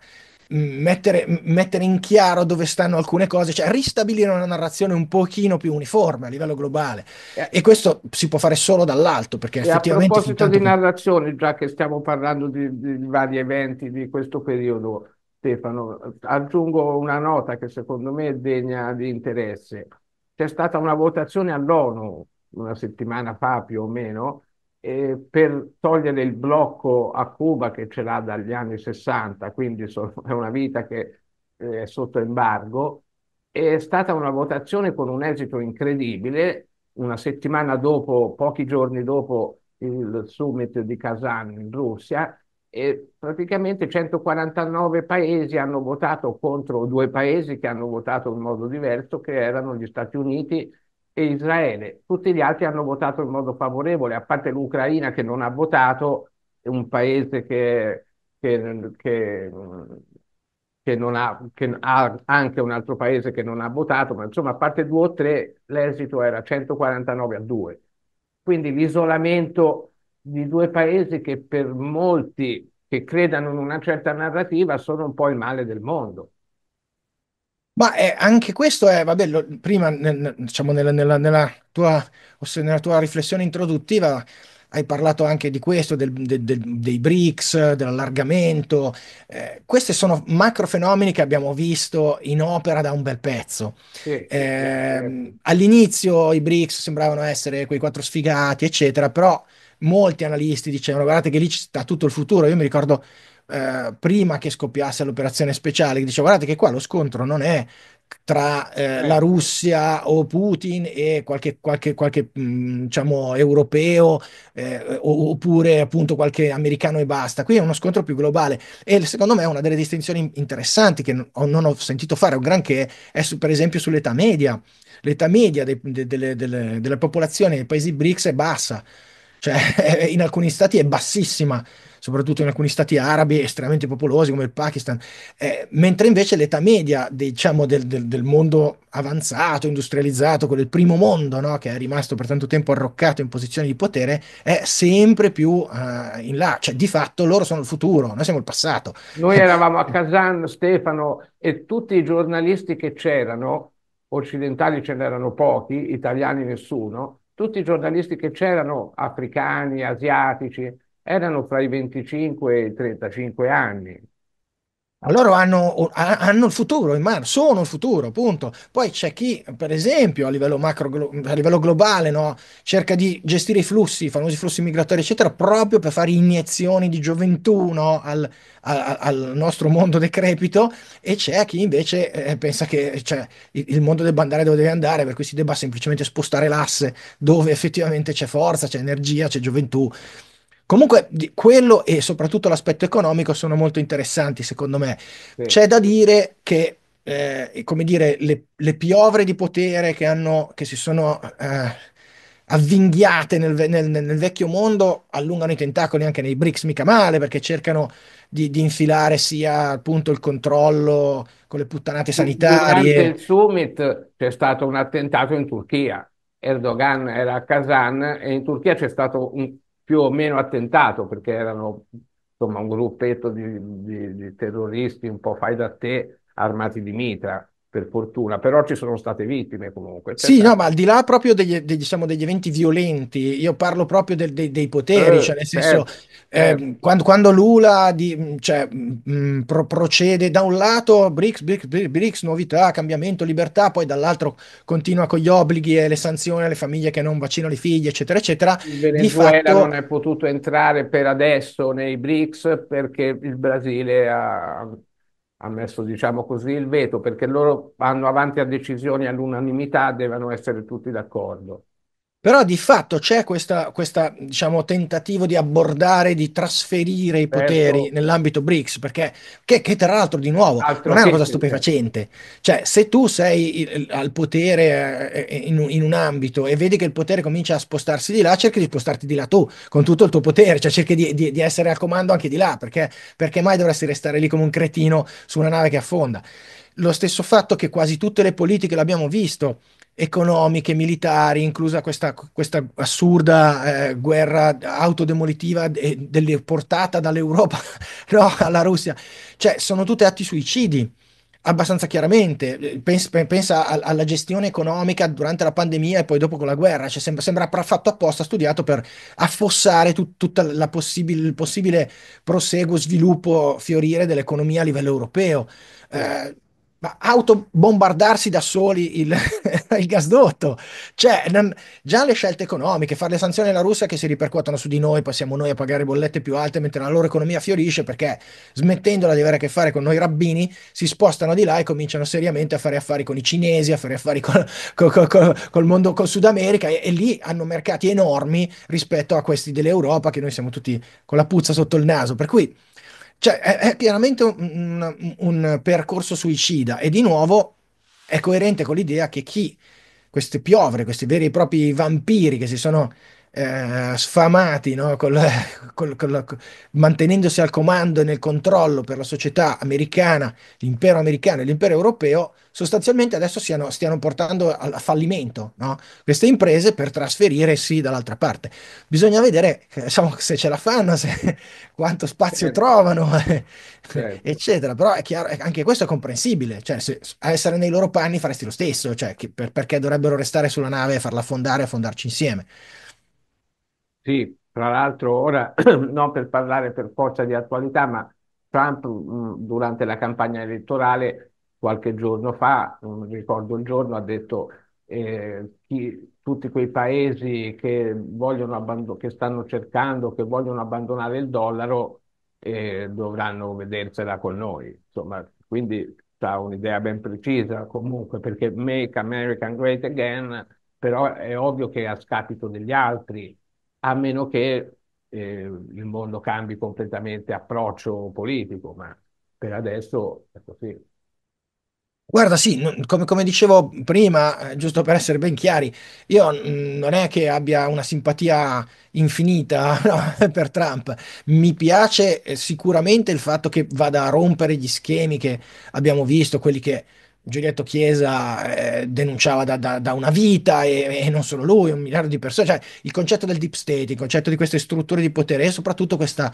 mm, mettere, mettere in chiaro dove stanno alcune cose, cioè ristabilire una narrazione un pochino più uniforme a livello globale. Eh. E questo si può fare solo dall'alto, perché e effettivamente... A proposito di narrazione, già che stiamo parlando di, di vari eventi di questo periodo, Stefano, aggiungo una nota che secondo me è degna di interesse. C'è stata una votazione all'ONU una settimana fa più o meno eh, per togliere il blocco a Cuba che ce l'ha dagli anni 60, quindi so, è una vita che eh, è sotto embargo. È stata una votazione con un esito incredibile. Una settimana dopo, pochi giorni dopo il summit di Kazan in Russia, e praticamente 149 paesi hanno votato contro due paesi che hanno votato in modo diverso, che erano gli Stati Uniti e Israele. Tutti gli altri hanno votato in modo favorevole, a parte l'Ucraina che non ha votato, è un paese che, che, che, che non ha, che ha anche un altro paese che non ha votato, ma insomma a parte due o tre l'esito era 149 a 2. Quindi l'isolamento di due paesi che per molti che credano in una certa narrativa sono un po' il male del mondo. Ma eh, anche questo è, vabbè, lo, prima nel, diciamo, nella, nella, nella, tua, nella, tua, riflessione introduttiva hai parlato anche di questo, del, del, del, dei BRICS, dell'allargamento. Eh, questi sono macro fenomeni che abbiamo visto in opera da un bel pezzo. Sì, eh, sì, sì. Ehm, certo. All'inizio i BRICS sembravano essere quei quattro sfigati, eccetera, però molti analisti dicevano guardate che lì sta tutto il futuro, io mi ricordo eh, prima che scoppiasse l'operazione speciale, dicevo guardate che qua lo scontro non è tra eh, eh. la Russia o Putin e qualche, qualche, qualche mh, mm, diciamo, europeo eh, oppure appunto qualche americano e basta. Qui è uno scontro più globale e secondo me una delle distinzioni interessanti che non ho, non ho sentito fare un granché è su, per esempio sull'età media. L'età media de, de, de, della popolazione dei paesi BRICS è bassa cioè in alcuni stati è bassissima, soprattutto in alcuni stati arabi estremamente popolosi come il Pakistan, eh, mentre invece l'età media diciamo, del, del, del, mondo avanzato, industrializzato, quello del primo mondo no? che è rimasto per tanto tempo arroccato in posizioni di potere, è sempre più eh, in là, cioè di fatto loro sono il futuro, noi siamo il passato. Noi eh. eravamo a Kazan, Stefano, e tutti i giornalisti che c'erano, occidentali ce n'erano pochi, italiani nessuno, tutti i giornalisti che c'erano, africani, asiatici, erano fra i 25 e i 35 anni, loro hanno, hanno, il futuro in mano, sono il futuro, punto. Poi c'è chi, per esempio, a livello, macro, a livello globale, no, cerca di gestire i flussi, i famosi flussi migratori, eccetera, proprio per fare iniezioni di gioventù no, al, a, al, nostro mondo decrepito. E c'è chi invece eh, pensa che cioè, il, il, mondo debba andare dove deve andare, per cui si debba semplicemente spostare l'asse dove effettivamente c'è forza, c'è energia, c'è gioventù. Comunque quello e soprattutto l'aspetto economico sono molto interessanti secondo me. Sì. C'è da dire che eh, come dire, le, le, piovre di potere che, hanno, che si sono eh, avvinghiate nel, nel, nel, vecchio mondo allungano i tentacoli anche nei BRICS, mica male, perché cercano di, di infilare sia appunto il controllo con le puttanate sanitarie. Durante il summit c'è stato un attentato in Turchia. Erdogan era a Kazan e in Turchia c'è stato un più o meno attentato, perché erano insomma un gruppetto di, di, di terroristi un po' fai da te armati di mitra per fortuna, però ci sono state vittime comunque. Certo? Sì, cioè, no, ma al di là proprio degli, degli, diciamo, degli eventi violenti, io parlo proprio del, dei, dei, poteri, eh, cioè nel senso, eh, eh, quando, quando, Lula di, cioè, mh, mm, mm, pro- procede da un lato BRICS, BRICS, BRICS, novità, cambiamento, libertà, poi dall'altro continua con gli obblighi e le sanzioni alle famiglie che non vaccinano i figli, eccetera, eccetera. Il Venezuela fatto... non è potuto entrare per adesso nei BRICS perché il Brasile ha ha messo, diciamo così, il veto, perché loro vanno avanti a decisioni all'unanimità, devono essere tutti d'accordo. Però di fatto c'è questo diciamo, tentativo di abbordare, di trasferire i certo. poteri certo. nell'ambito BRICS, perché che, che, tra l'altro di nuovo Altro non è una cosa stupefacente. Certo. Cioè, se tu sei il, al potere eh, in, in, un ambito e vedi che il potere comincia a spostarsi di là, cerchi di spostarti di là tu, con tutto il tuo potere, cioè cerchi di, di, di essere al comando anche di là, perché, perché mai dovresti restare lì come un cretino su una nave che affonda. Lo stesso fatto che quasi tutte le politiche l'abbiamo visto economiche, militari, inclusa questa, questa assurda eh, guerra autodemolitiva de, de, portata dall'Europa no, alla Russia. Cioè, sono tutti atti suicidi, abbastanza chiaramente. Pens, pensa alla gestione economica durante la pandemia e poi dopo con la guerra. Cioè, sembra, sembra fatto apposta, studiato per affossare tut, tutto il possibile proseguo, sviluppo, fiorire dell'economia a livello europeo. Eh, autobombardarsi da soli il, il gasdotto. Cioè, non, già le scelte economiche, fare le sanzioni alla Russia che si ripercuotono su di noi, poi siamo noi a pagare bollette più alte mentre la loro economia fiorisce perché smettendola di avere a che fare con noi rabbini, si spostano di là e cominciano seriamente a fare affari con i cinesi, a fare affari con, col, col, col mondo, col Sud America e, e, lì hanno mercati enormi rispetto a questi dell'Europa che noi siamo tutti con la puzza sotto il naso. Per cui cioè, è, è pienamente un, un, un, percorso suicida e di nuovo è coerente con l'idea che chi, queste piovre, questi veri e propri vampiri che si sono eh, sfamati, no? col, col, col, mantenendosi al comando e nel controllo per la società americana, l'impero americano e l'impero europeo, sostanzialmente adesso siano, stiano portando al fallimento no? queste imprese per trasferirsi dall'altra parte. Bisogna vedere diciamo, se ce la fanno, se, quanto spazio certo. trovano, eh, certo. eccetera. Però è chiaro, anche questo è comprensibile, cioè, se, a essere nei loro panni faresti lo stesso, cioè, che, per, perché dovrebbero restare sulla nave e farla affondare e affondarci insieme. Sì, tra l'altro ora, non per parlare per forza di attualità, ma Trump mm, durante la campagna elettorale qualche giorno fa, non ricordo il giorno, ha detto eh, chi, tutti quei paesi che, vogliono che stanno cercando, che vogliono abbandonare il dollaro, eh, dovranno vedersela con noi. Insomma, quindi ha un'idea ben precisa comunque, perché Make America Great Again, però è ovvio che a scapito degli altri a meno che eh, il mondo cambi completamente approccio politico, ma per adesso è così. Guarda, sì, come, come dicevo prima, eh, giusto per essere ben chiari, io non è che abbia una simpatia infinita, no, per Trump. Mi piace eh, sicuramente il fatto che vada a rompere gli schemi che abbiamo visto, quelli che Giulietto Chiesa eh, denunciava da, da, da, una vita e, e, non solo lui, un miliardo di persone, cioè il concetto del deep state, il concetto di queste strutture di potere e soprattutto questa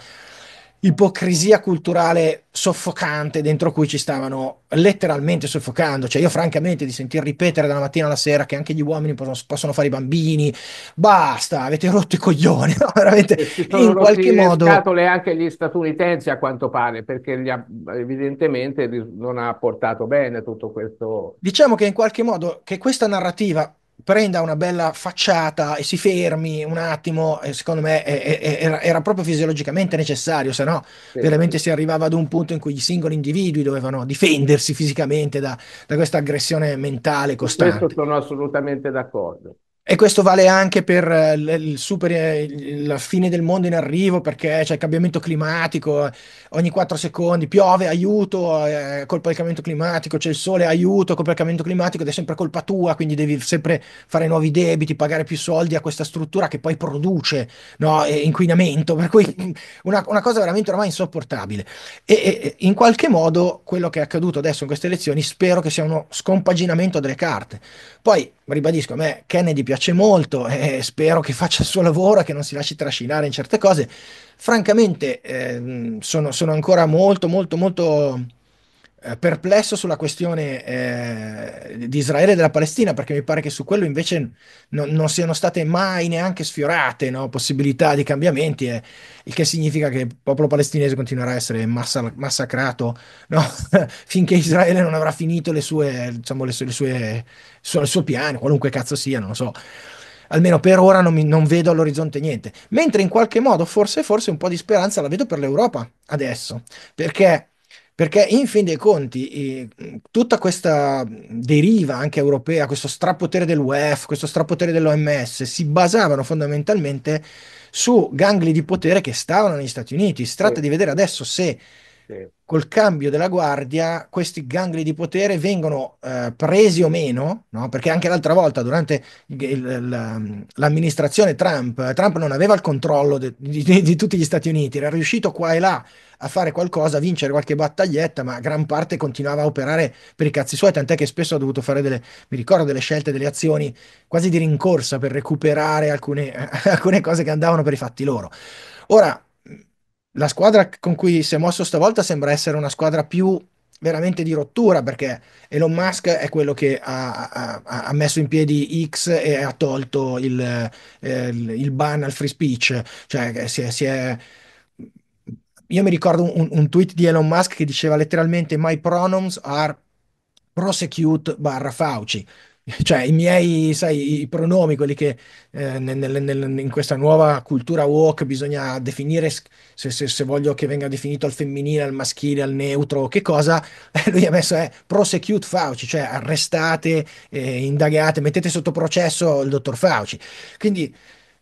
ipocrisia culturale soffocante dentro cui ci stavano letteralmente soffocando. Cioè, io francamente di sentir ripetere dalla mattina alla sera che anche gli uomini possono, possono fare i bambini, basta, avete rotto i coglioni, no? veramente in qualche modo. Le anche gli statunitensi a quanto pare, perché ha, evidentemente non ha portato bene tutto questo. Diciamo che in qualche modo che questa narrativa prenda una bella facciata e si fermi un attimo, secondo me è, è, era, era, proprio fisiologicamente necessario, se no sì. veramente si arrivava ad un punto in cui i singoli individui dovevano difendersi fisicamente da, da questa aggressione mentale costante. Questo sono assolutamente d'accordo. E questo vale anche per eh, il super, eh, la fine del mondo in arrivo, perché c'è il cambiamento climatico, eh, ogni 4 secondi piove, aiuto, eh, colpa del cambiamento climatico, c'è il sole, aiuto, colpa del cambiamento climatico ed è sempre colpa tua, quindi devi sempre fare nuovi debiti, pagare più soldi a questa struttura che poi produce no, inquinamento, per cui una, una, cosa veramente ormai insopportabile. E, e in qualche modo quello che è accaduto adesso in queste elezioni spero che sia uno scompaginamento delle carte. Poi ribadisco, a me Kennedy piace molto e spero che faccia il suo lavoro, e che non si lasci trascinare in certe cose. Francamente, eh, sono, sono, ancora molto, molto, molto eh, perplesso sulla questione eh, di Israele e della Palestina, perché mi pare che su quello invece no, non siano state mai neanche sfiorate no? possibilità di cambiamenti, eh, il che significa che il popolo palestinese continuerà a essere massa- massacrato no? finché Israele non avrà finito le sue, diciamo, le sue, le sue, su, il suo piano, qualunque cazzo sia, non lo so almeno per ora non, mi, non, vedo all'orizzonte niente. Mentre in qualche modo, forse, forse un po' di speranza la vedo per l'Europa adesso, perché perché in fin dei conti tutta questa deriva anche europea, questo strapotere dell'UEF, questo strapotere dell'OMS si basavano fondamentalmente su gangli di potere che stavano negli Stati Uniti. Si tratta sì. di vedere adesso se sì col cambio della guardia questi gangli di potere vengono eh, presi o meno, no? perché anche l'altra volta durante il, il, mm, l'amministrazione Trump, Trump non aveva il controllo de, di, di, tutti gli Stati Uniti, era riuscito qua e là a fare qualcosa, a vincere qualche battaglietta, ma gran parte continuava a operare per i cazzi suoi, tant'è che spesso ha dovuto fare delle, mi ricordo, delle scelte, delle azioni quasi di rincorsa per recuperare alcune, alcune cose che andavano per i fatti loro. Ora, la squadra con cui si è mosso stavolta sembra essere una squadra più veramente di rottura perché Elon Musk è quello che ha, ha, ha messo in piedi X e ha tolto il, eh, il ban al free speech, cioè eh, si è, si è io mi ricordo un, un, tweet di Elon Musk che diceva letteralmente My pronouns are prosecute barra Fauci cioè i miei, sai, i pronomi, quelli che eh, nel- nel- in questa nuova cultura woke bisogna definire se, se- se voglio che venga definito al femminile, al maschile, al neutro, che cosa, eh, lui ha messo è eh, prosecute Fauci, cioè arrestate, eh, indagate, mettete sotto processo il dottor Fauci. Quindi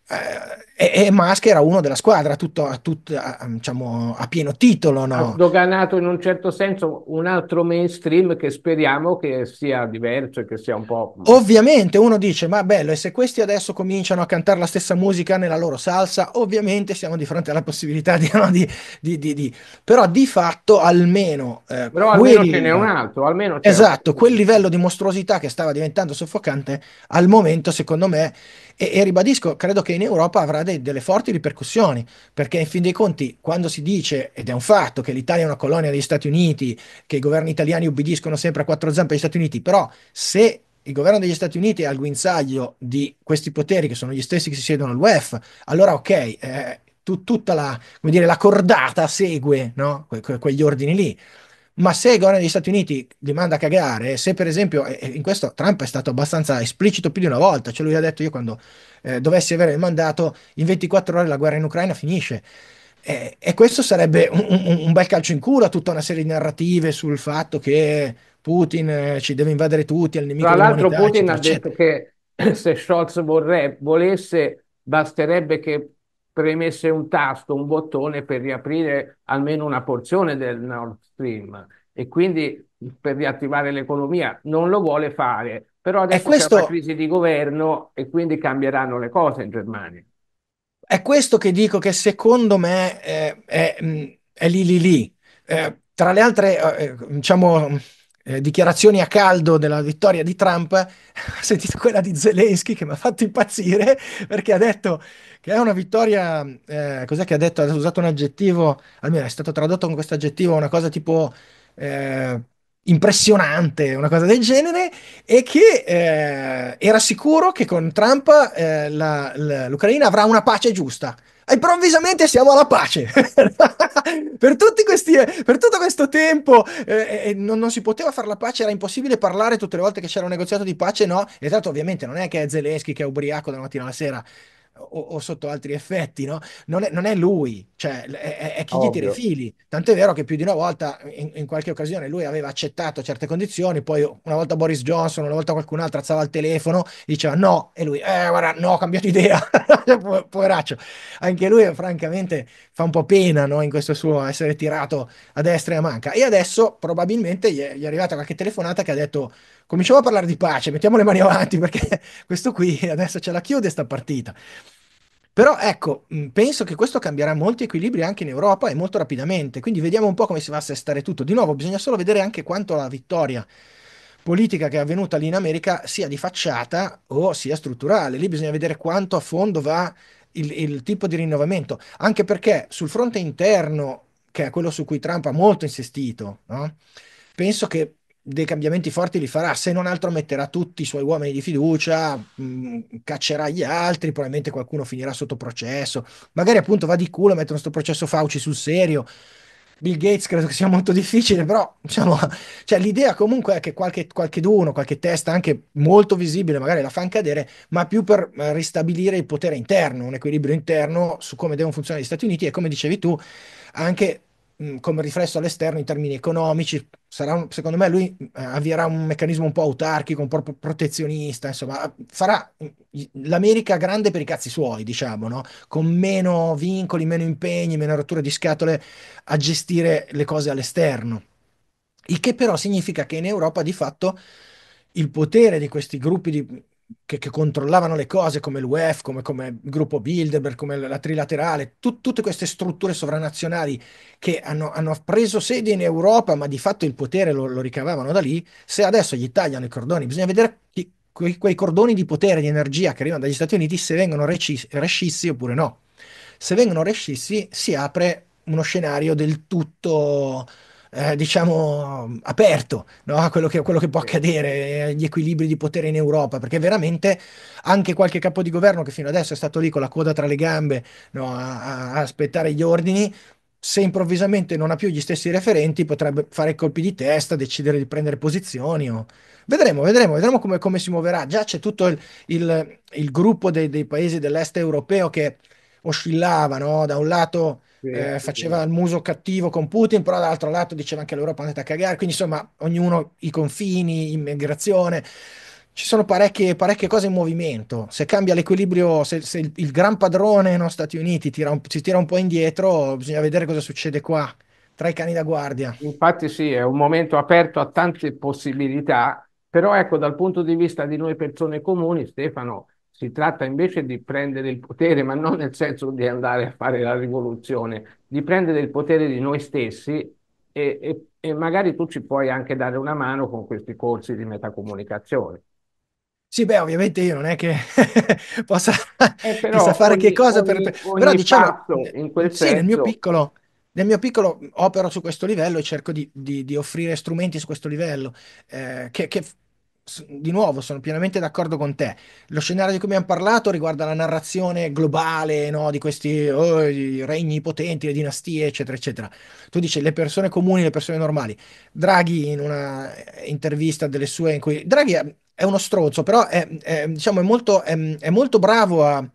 eh, e, e Musk era uno della squadra, tutto, tutto a, diciamo, a, pieno titolo. No? Ha doganato in un certo senso un altro mainstream che speriamo che sia diverso e che sia un po'... Mm. Ovviamente uno dice, ma bello, e se questi adesso cominciano a cantare la stessa musica nella loro salsa, ovviamente siamo di fronte alla possibilità di... No, di, di, di, di. Però di fatto almeno... Eh, Però almeno quelli... ce n'è un altro, almeno... esatto, quel livello di mostruosità che stava diventando soffocante al momento, secondo me, e, e ribadisco, credo che in Europa avrà dei dei, delle forti ripercussioni, perché in fin dei conti quando si dice, ed è un fatto, che l'Italia è una colonia degli Stati Uniti, che i governi italiani ubbidiscono sempre a quattro zampe agli Stati Uniti, però se il governo degli Stati Uniti è al guinzaglio di questi poteri che sono gli stessi che si siedono all'UEF, allora ok, eh, tu, tutta la, dire, la, cordata segue no? que, que, quegli ordini lì ma se il governo degli Stati Uniti li manda a cagare, se per esempio, in questo Trump è stato abbastanza esplicito più di una volta, cioè lui ha detto io quando eh, dovessi avere il mandato, in 24 ore la guerra in Ucraina finisce. Eh, e questo sarebbe un, un, un, bel calcio in culo a tutta una serie di narrative sul fatto che Putin eh, ci deve invadere tutti, è il nemico Tra l'altro Putin eccetera, ha detto eccetera. che se Scholz vorrebbe, volesse, basterebbe che premesse un tasto, un bottone per riaprire almeno una porzione del Nord Stream e quindi per riattivare l'economia. Non lo vuole fare, però adesso questo... c'è una crisi di governo e quindi cambieranno le cose in Germania. È questo che dico che secondo me è, è, è lì lì lì. Eh, tra le altre, eh, eh diciamo, eh, dichiarazioni a caldo della vittoria di Trump, ho sentito quella di Zelensky che mi ha fatto impazzire perché ha detto che è una vittoria, eh, cos'è che ha detto? Ha usato un aggettivo, almeno è stato tradotto con questo aggettivo, una cosa tipo eh, impressionante, una cosa del genere, e che eh, era sicuro che con Trump eh, la, la, l'Ucraina avrà una pace giusta improvvisamente siamo alla pace. per, tutti questi, per, tutto questo tempo eh, non, non, si poteva fare la pace, era impossibile parlare tutte le volte che c'era un negoziato di pace, no? E l'altro ovviamente non è che è Zelensky che è ubriaco dalla mattina alla sera, o, o sotto altri effetti, no? non, è, non è, lui, cioè è, è chi Ovvio. gli tira i fili. Tant'è vero che più di una volta, in, in, qualche occasione, lui aveva accettato certe condizioni, poi una volta Boris Johnson, una volta qualcun altro alzava il telefono, diceva no, e lui, eh guarda, no, ho cambiato idea, poveraccio. Anche lui, francamente, fa un po' pena no? in questo suo essere tirato a destra e a manca. E adesso probabilmente gli è, gli è arrivata qualche telefonata che ha detto cominciamo a parlare di pace, mettiamo le mani avanti perché questo qui adesso ce la chiude sta partita. Però ecco, penso che questo cambierà molti equilibri anche in Europa e molto rapidamente, quindi vediamo un po' come si va a sestare tutto. Di nuovo, bisogna solo vedere anche quanto la vittoria politica che è avvenuta lì in America sia di facciata o sia strutturale. Lì bisogna vedere quanto a fondo va il, il tipo di rinnovamento, anche perché sul fronte interno, che è quello su cui Trump ha molto insistito, no? penso che dei cambiamenti forti li farà, se non altro metterà tutti i suoi uomini di fiducia, mh, mm, caccerà gli altri, probabilmente qualcuno finirà sotto processo, magari appunto va di culo, mettono sto processo Fauci sul serio. Bill Gates credo che sia molto difficile, però diciamo, cioè, l'idea comunque è che qualche, qualche duno, qualche testa anche molto visibile magari la fanno cadere, ma più per ristabilire il potere interno, un equilibrio interno su come devono funzionare gli Stati Uniti e come dicevi tu, anche Mm, come riflesso all'esterno in termini economici. Un, secondo me lui eh, avvierà un meccanismo un po' autarchico, un po' protezionista, insomma, farà l'America grande per i cazzi suoi, diciamo, no? con meno vincoli, meno impegni, meno rotture di scatole a gestire le cose all'esterno. Il che però significa che in Europa di fatto il potere di questi gruppi di, che, che, controllavano le cose come l'UEF, come, come il gruppo Bilderberg, come la Trilaterale, tut, tutte queste strutture sovranazionali che hanno, hanno, preso sede in Europa, ma di fatto il potere lo, lo, ricavavano da lì, se adesso gli tagliano i cordoni, bisogna vedere chi, quei, quei, cordoni di potere, e di energia che arrivano dagli Stati Uniti, se vengono rescissi oppure no. Se vengono rescissi si apre uno scenario del tutto eh, diciamo, aperto no? a, quello che, quello che può accadere, agli eh, equilibri di potere in Europa, perché veramente anche qualche capo di governo che fino adesso è stato lì con la coda tra le gambe no? a, a aspettare gli ordini, se improvvisamente non ha più gli stessi referenti, potrebbe fare colpi di testa, decidere di prendere posizioni. O... Vedremo, vedremo, vedremo come, come, si muoverà. Già c'è tutto il, il, il gruppo dei, dei, paesi dell'est europeo che oscillava, no? da un lato eh, eh, faceva il muso cattivo con Putin, però dall'altro lato diceva anche l'Europa andate a cagare, quindi insomma ognuno i confini, immigrazione ci sono parecchie, parecchie, cose in movimento. Se cambia l'equilibrio, se, se il, il, gran padrone no, Stati Uniti tira un, si tira un po' indietro, bisogna vedere cosa succede qua tra i cani da guardia. Infatti, sì, è un momento aperto a tante possibilità, però ecco, dal punto di vista di noi persone comuni, Stefano, si tratta invece di prendere il potere, ma non nel senso di andare a fare la rivoluzione, di prendere il potere di noi stessi e, e, e magari tu ci puoi anche dare una mano con questi corsi di metacomunicazione. Sì, beh, ovviamente io non è che possa eh, fare ogni, che cosa, per, ogni, ogni però diciamo, in quel sì, senso... nel mio piccolo, nel mio piccolo opero su questo livello e cerco di, di, di offrire strumenti su questo livello eh, che, che, di nuovo sono pienamente d'accordo con te. Lo scenario di cui abbiamo parlato riguarda la narrazione globale no, di questi oh, regni potenti, le dinastie, eccetera, eccetera. Tu dici le persone comuni, le persone normali. Draghi, in una intervista delle sue, in cui Draghi è uno stronzo, però è, è, diciamo, è, molto, è molto, bravo, a,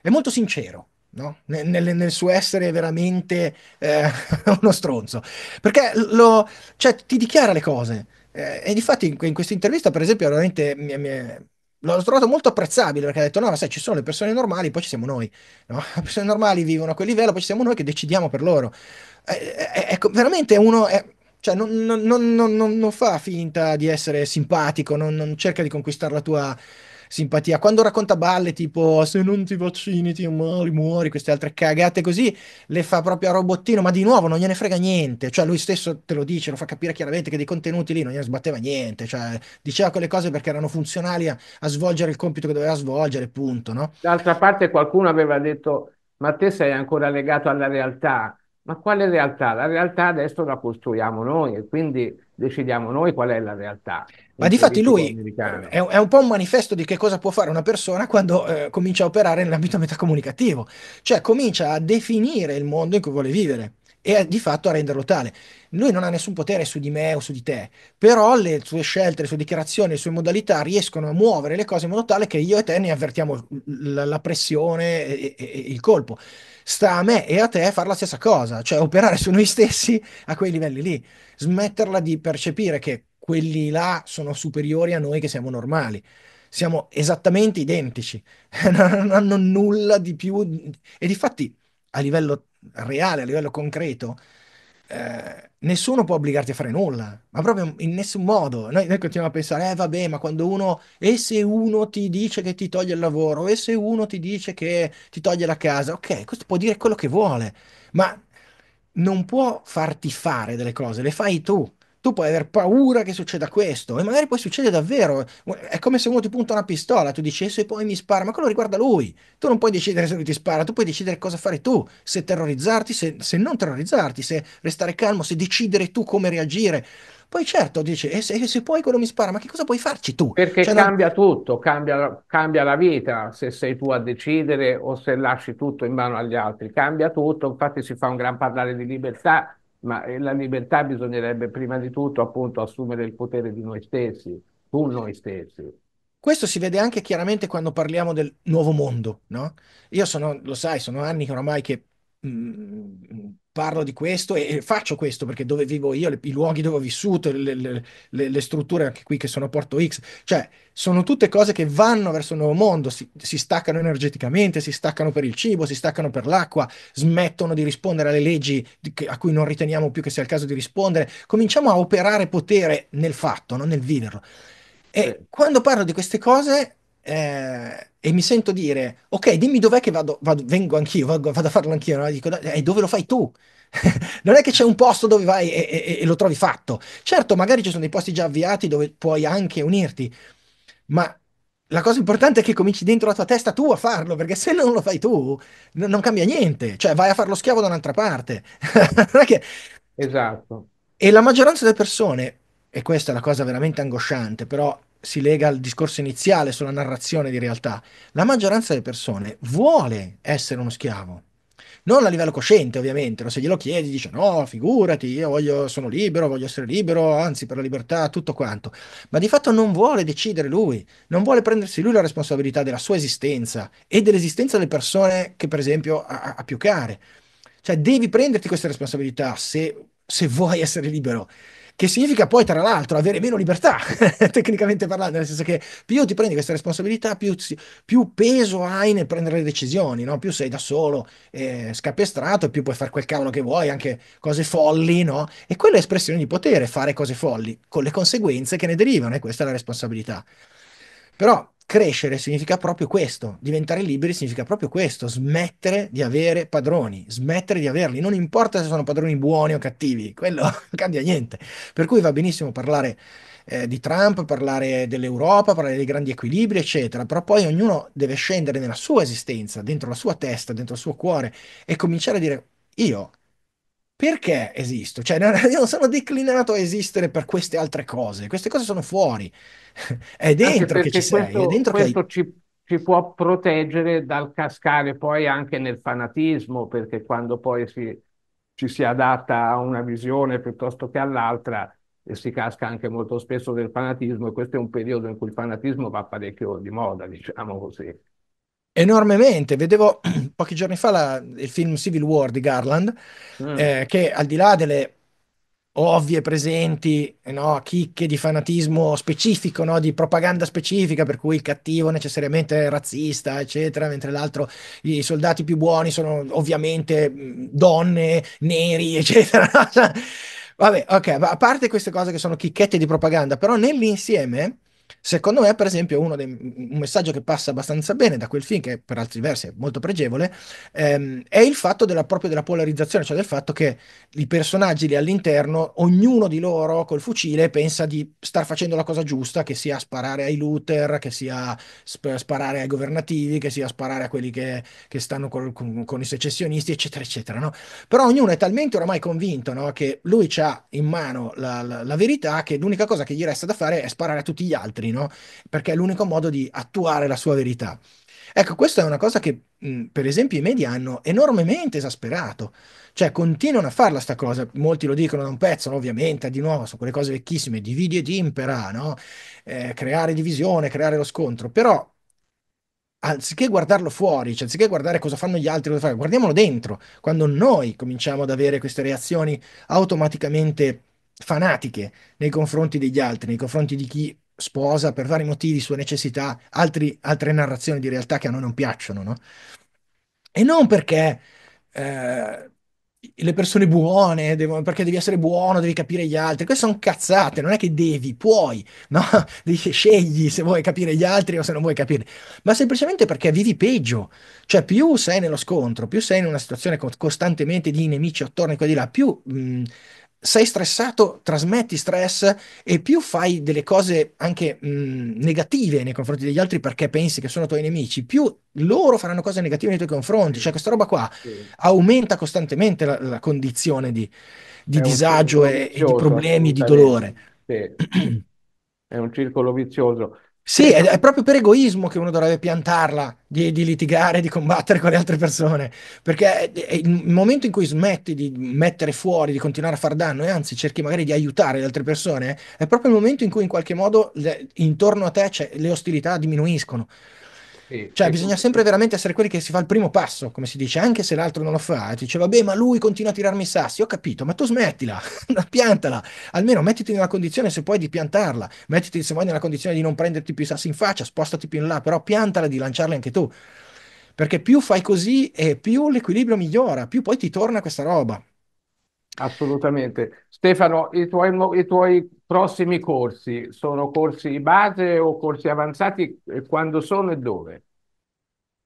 è molto sincero. No? Nel, nel, suo essere veramente eh, uno stronzo perché lo, cioè, ti dichiara le cose eh, e infatti in, in questa intervista, per esempio, veramente mi, mi, l'ho trovato molto apprezzabile perché ha detto: No, ma sai, ci sono le persone normali, poi ci siamo noi. No? Le persone normali vivono a quel livello, poi ci siamo noi che decidiamo per loro. Eh, eh, eh ecco, veramente uno. È, cioè, non, non, non, non, fa finta di essere simpatico, non, cerca di conquistare la tua simpatia. Quando racconta balle tipo se non ti vaccini ti muori, muori, queste altre cagate così, le fa proprio a robottino, ma di nuovo non gliene frega niente, cioè lui stesso te lo dice, lo fa capire chiaramente che dei contenuti lì non gliene sbatteva niente, cioè diceva quelle cose perché erano funzionali a, a svolgere il compito che doveva svolgere, punto, no? D'altra parte qualcuno aveva detto ma te sei ancora legato alla realtà. Ma quale realtà? La realtà adesso la costruiamo noi e quindi decidiamo noi qual è la realtà. Ma di fatti lui americano. è, un po' un manifesto di che cosa può fare una persona quando eh, comincia a operare nell'ambito metacomunicativo, cioè comincia a definire il mondo in cui vuole vivere e eh, di fatto a renderlo tale. Lui non ha nessun potere su di me o su di te, però le sue scelte, le sue dichiarazioni, le sue modalità riescono a muovere le cose in modo tale che io e te ne avvertiamo la, la pressione e, e, e il colpo sta a me e a te fare la stessa cosa, cioè operare su noi stessi a quei livelli lì, smetterla di percepire che quelli là sono superiori a noi che siamo normali. Siamo esattamente identici, non hanno nulla di più. E difatti, a livello reale, a livello concreto, eh, nessuno può obbligarti a fare nulla, ma proprio in nessun modo. Noi, noi, continuiamo a pensare, eh vabbè, ma quando uno, e se uno ti dice che ti toglie il lavoro, e se uno ti dice che ti toglie la casa, ok, questo può dire quello che vuole, ma non può farti fare delle cose, le fai tu tu puoi aver paura che succeda questo e magari poi succede davvero. È come se uno ti punta una pistola, tu dici e poi mi spara, ma quello riguarda lui. Tu non puoi decidere se lui ti spara, tu puoi decidere cosa fare tu, se terrorizzarti, se, se non terrorizzarti, se restare calmo, se decidere tu come reagire. Poi certo dice, e se, se poi quello mi spara, ma che cosa puoi farci tu? Perché cioè, cambia tutto, cambia, cambia, la vita se sei tu a decidere o se lasci tutto in mano agli altri, cambia tutto, infatti si fa un gran parlare di libertà ma eh, la libertà bisognerebbe prima di tutto appunto assumere il potere di noi stessi, su noi stessi. Questo si vede anche chiaramente quando parliamo del nuovo mondo, no? Io sono, lo sai, sono anni che oramai che Mm, parlo di questo e, faccio questo perché dove vivo io, i luoghi dove ho vissuto, le, le, le, strutture anche qui che sono a Porto X, cioè sono tutte cose che vanno verso il nuovo mondo, si, si staccano energeticamente, si staccano per il cibo, si staccano per l'acqua, smettono di rispondere alle leggi a cui non riteniamo più che sia il caso di rispondere, cominciamo a operare potere nel fatto, non nel viverlo. E sì. quando parlo di queste cose eh, e mi sento dire, ok, dimmi dov'è che vado, vado vengo anch'io, vado, vado, a farlo anch'io, no? dico, e eh, dove lo fai tu? non è che c'è un posto dove vai e, e, e, lo trovi fatto. Certo, magari ci sono dei posti già avviati dove puoi anche unirti, ma la cosa importante è che cominci dentro la tua testa tu a farlo, perché se non lo fai tu non cambia niente, cioè vai a farlo schiavo da un'altra parte. che... Esatto. E la maggioranza delle persone, e questa è la cosa veramente angosciante, però si lega al discorso iniziale sulla narrazione di realtà, la maggioranza delle persone vuole essere uno schiavo. Non a livello cosciente, ovviamente, no? se glielo chiedi dice no, figurati, io voglio, sono libero, voglio essere libero, anzi per la libertà, tutto quanto. Ma di fatto non vuole decidere lui, non vuole prendersi lui la responsabilità della sua esistenza e dell'esistenza delle persone che per esempio ha, ha più care. Cioè devi prenderti queste responsabilità se, se vuoi essere libero che significa poi tra l'altro avere meno libertà, tecnicamente parlando, nel senso che più ti prendi questa responsabilità, più, più peso hai nel prendere le decisioni, no? più sei da solo, eh, scapestrato, più puoi fare quel cavolo che vuoi, anche cose folli, no? e quella è espressione di potere, fare cose folli, con le conseguenze che ne derivano, e questa è la responsabilità. Però crescere significa proprio questo, diventare liberi significa proprio questo, smettere di avere padroni, smettere di averli, non importa se sono padroni buoni o cattivi, quello non cambia niente. Per cui va benissimo parlare eh, di Trump, parlare dell'Europa, parlare dei grandi equilibri, eccetera, però poi ognuno deve scendere nella sua esistenza, dentro la sua testa, dentro il suo cuore e cominciare a dire io perché esisto? Cioè, io non sono declinato a esistere per queste altre cose. Queste cose sono fuori. È dentro che ci sei. Questo, è dentro questo che... ci, ci può proteggere dal cascare poi anche nel fanatismo, perché quando poi si, ci si adatta a una visione piuttosto che all'altra e si casca anche molto spesso del fanatismo e questo è un periodo in cui il fanatismo va parecchio di moda, diciamo così enormemente. Vedevo pochi giorni fa la, il film Civil War di Garland, mm. eh, che al di là delle ovvie presenti, eh, no, chicche di fanatismo specifico, no, di propaganda specifica, per cui il cattivo necessariamente è razzista, eccetera, mentre l'altro, i soldati più buoni sono ovviamente mm, donne, neri, eccetera. Vabbè, ok, a parte queste cose che sono chicchette di propaganda, però nell'insieme Secondo me, per esempio, dei, un messaggio che passa abbastanza bene da quel film, che per altri versi è molto pregevole, ehm, è il fatto della, proprio della polarizzazione, cioè del fatto che i personaggi lì all'interno, ognuno di loro col fucile pensa di star facendo la cosa giusta, che sia sparare ai looter, che sia sp- sparare ai governativi, che sia sparare a quelli che, che stanno col, con, con, i secessionisti, eccetera, eccetera. No? Però ognuno è talmente oramai convinto no, che lui ha in mano la, la, la, verità che l'unica cosa che gli resta da fare è sparare a tutti gli altri no? Perché è l'unico modo di attuare la sua verità. Ecco, questa è una cosa che, mh, mm, per esempio, i media hanno enormemente esasperato. Cioè, continuano a farla sta cosa. Molti lo dicono da un pezzo, ovviamente, di nuovo, sono quelle cose vecchissime, dividi ed impera, no? eh, creare divisione, creare lo scontro. Però, anziché guardarlo fuori, cioè anziché guardare cosa fanno gli altri, cosa fanno, guardiamolo dentro. Quando noi cominciamo ad avere queste reazioni automaticamente fanatiche nei confronti degli altri, nei confronti di chi sposa per vari motivi, sue necessità, altri, altre narrazioni di realtà che a noi non piacciono, no? E non perché eh, le persone buone, devono, perché devi essere buono, devi capire gli altri, queste sono cazzate, non è che devi, puoi, no? Scegli se vuoi capire gli altri o se non vuoi capire, ma semplicemente perché vivi peggio, cioè più sei nello scontro, più sei in una situazione costantemente di nemici attorno e qua di là, più... Mh, sei stressato, trasmetti stress e più fai delle cose anche mh, negative nei confronti degli altri perché pensi che sono tuoi nemici, più loro faranno cose negative nei tuoi confronti. Cioè questa roba qua sì. aumenta costantemente la, la condizione di, di disagio e, e, di problemi, di dolore. Sì. È un circolo vizioso. Sì, è, è, proprio per egoismo che uno dovrebbe piantarla di, di, litigare, di combattere con le altre persone, perché il momento in cui smetti di mettere fuori, di continuare a far danno e anzi cerchi magari di aiutare le altre persone, è proprio il momento in cui in qualche modo le, intorno a te le ostilità diminuiscono cioè, bisogna sempre veramente essere quelli che si fa il primo passo, come si dice, anche se l'altro non lo fa. E ti dice, vabbè, ma lui continua a tirarmi i sassi. Ho capito, ma tu smettila, piantala. Almeno mettiti nella condizione, se puoi, di piantarla. Mettiti, se vuoi, nella condizione di non prenderti più i sassi in faccia, spostati più in là, però piantala di lanciarli anche tu. Perché più fai così, e più l'equilibrio migliora, più poi ti torna questa roba. Assolutamente. Stefano, i tuoi, i tuoi, prossimi corsi sono corsi base o corsi avanzati? Quando sono e dove?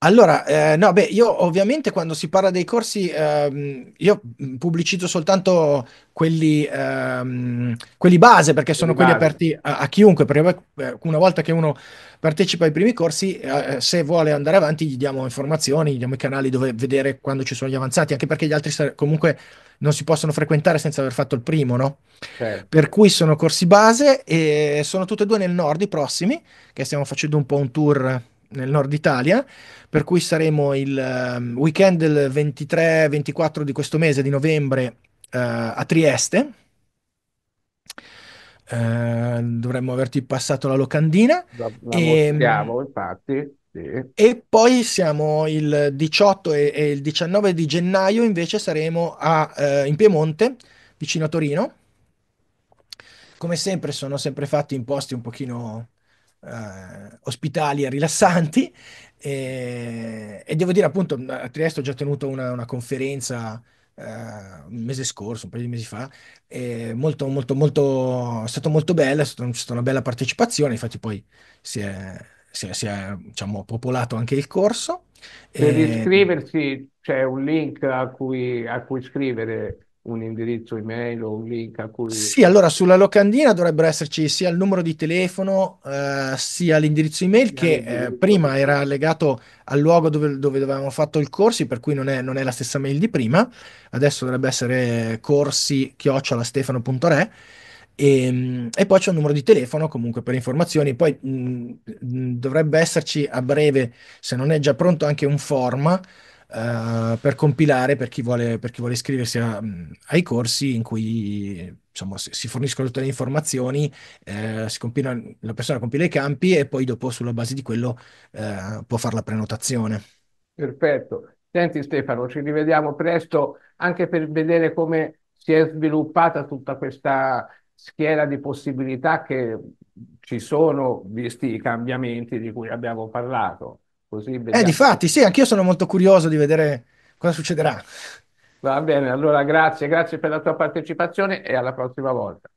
Allora, eh, no, beh, io ovviamente quando si parla dei corsi, ehm, io mm, pubblicizzo soltanto quelli, ehm, quelli base, perché sono quelli, aperti a, a chiunque, perché eh, una volta che uno partecipa ai primi corsi, eh, eh, se vuole andare avanti gli diamo informazioni, gli diamo i canali dove vedere quando ci sono gli avanzati, anche perché gli altri sare- comunque non si possono frequentare senza aver fatto il primo, no? Certo. Per cui sono corsi base e sono tutti e due nel nord i prossimi, che stiamo facendo un po' un tour nel nord Italia, per cui saremo il ehm, weekend del 23-24 di questo mese di novembre eh, a Trieste eh, dovremmo averti passato la locandina. La, la e, ehm, mostriamo, infatti. Sì. E poi siamo il 18 e, e, il 19 di gennaio invece saremo a, eh, in Piemonte, vicino a Torino. Come sempre sono sempre fatti in posti un pochino eh, ospitali e rilassanti e, e, devo dire appunto a Trieste ho già tenuto una, una conferenza eh, un mese scorso, un paio di mesi fa, è molto, molto, molto, è stato molto bello, è stata, è stata una bella partecipazione, infatti poi si è, si è, si è diciamo, popolato anche il corso. Per e... iscriversi c'è un link a cui, a cui iscrivere un indirizzo email o un link a cui... Sì, allora sulla locandina dovrebbero esserci sia il numero di telefono, eh, sia l'indirizzo email che eh, prima era legato al luogo dove, dove avevamo fatto il corsi, per cui non è, non è, la stessa mail di prima, adesso dovrebbe essere corsi-stefano.re e, ehm, e, poi c'è un numero di telefono comunque per informazioni, poi mh, mm, mm, dovrebbe esserci a breve, se non è già pronto, anche un form eh, per compilare per chi vuole, per chi vuole iscriversi a, mm, ai corsi in cui insomma, si forniscono tutte le informazioni, eh, compila, la persona compila i campi e poi dopo sulla base di quello eh, può fare la prenotazione. Perfetto. Senti Stefano, ci rivediamo presto anche per vedere come si è sviluppata tutta questa schiera di possibilità che ci sono, visti i cambiamenti di cui abbiamo parlato. Così vediamo. Eh, difatti, sì, anch'io sono molto curioso di vedere cosa succederà. Va bene, allora grazie, grazie per la tua partecipazione e alla prossima volta.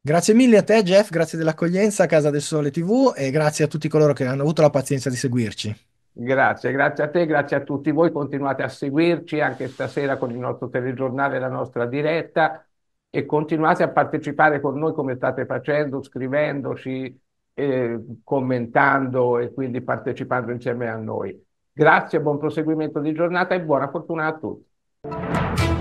Grazie mille a te Jeff, grazie dell'accoglienza a Casa del Sole TV e grazie a tutti coloro che hanno avuto la pazienza di seguirci. Grazie, grazie a te, grazie a tutti voi, continuate a seguirci anche stasera con il nostro telegiornale, la nostra diretta e continuate a partecipare con noi come state facendo, scrivendoci, commentando e quindi partecipando insieme a noi. Grazie, buon proseguimento di giornata e buona fortuna a tutti.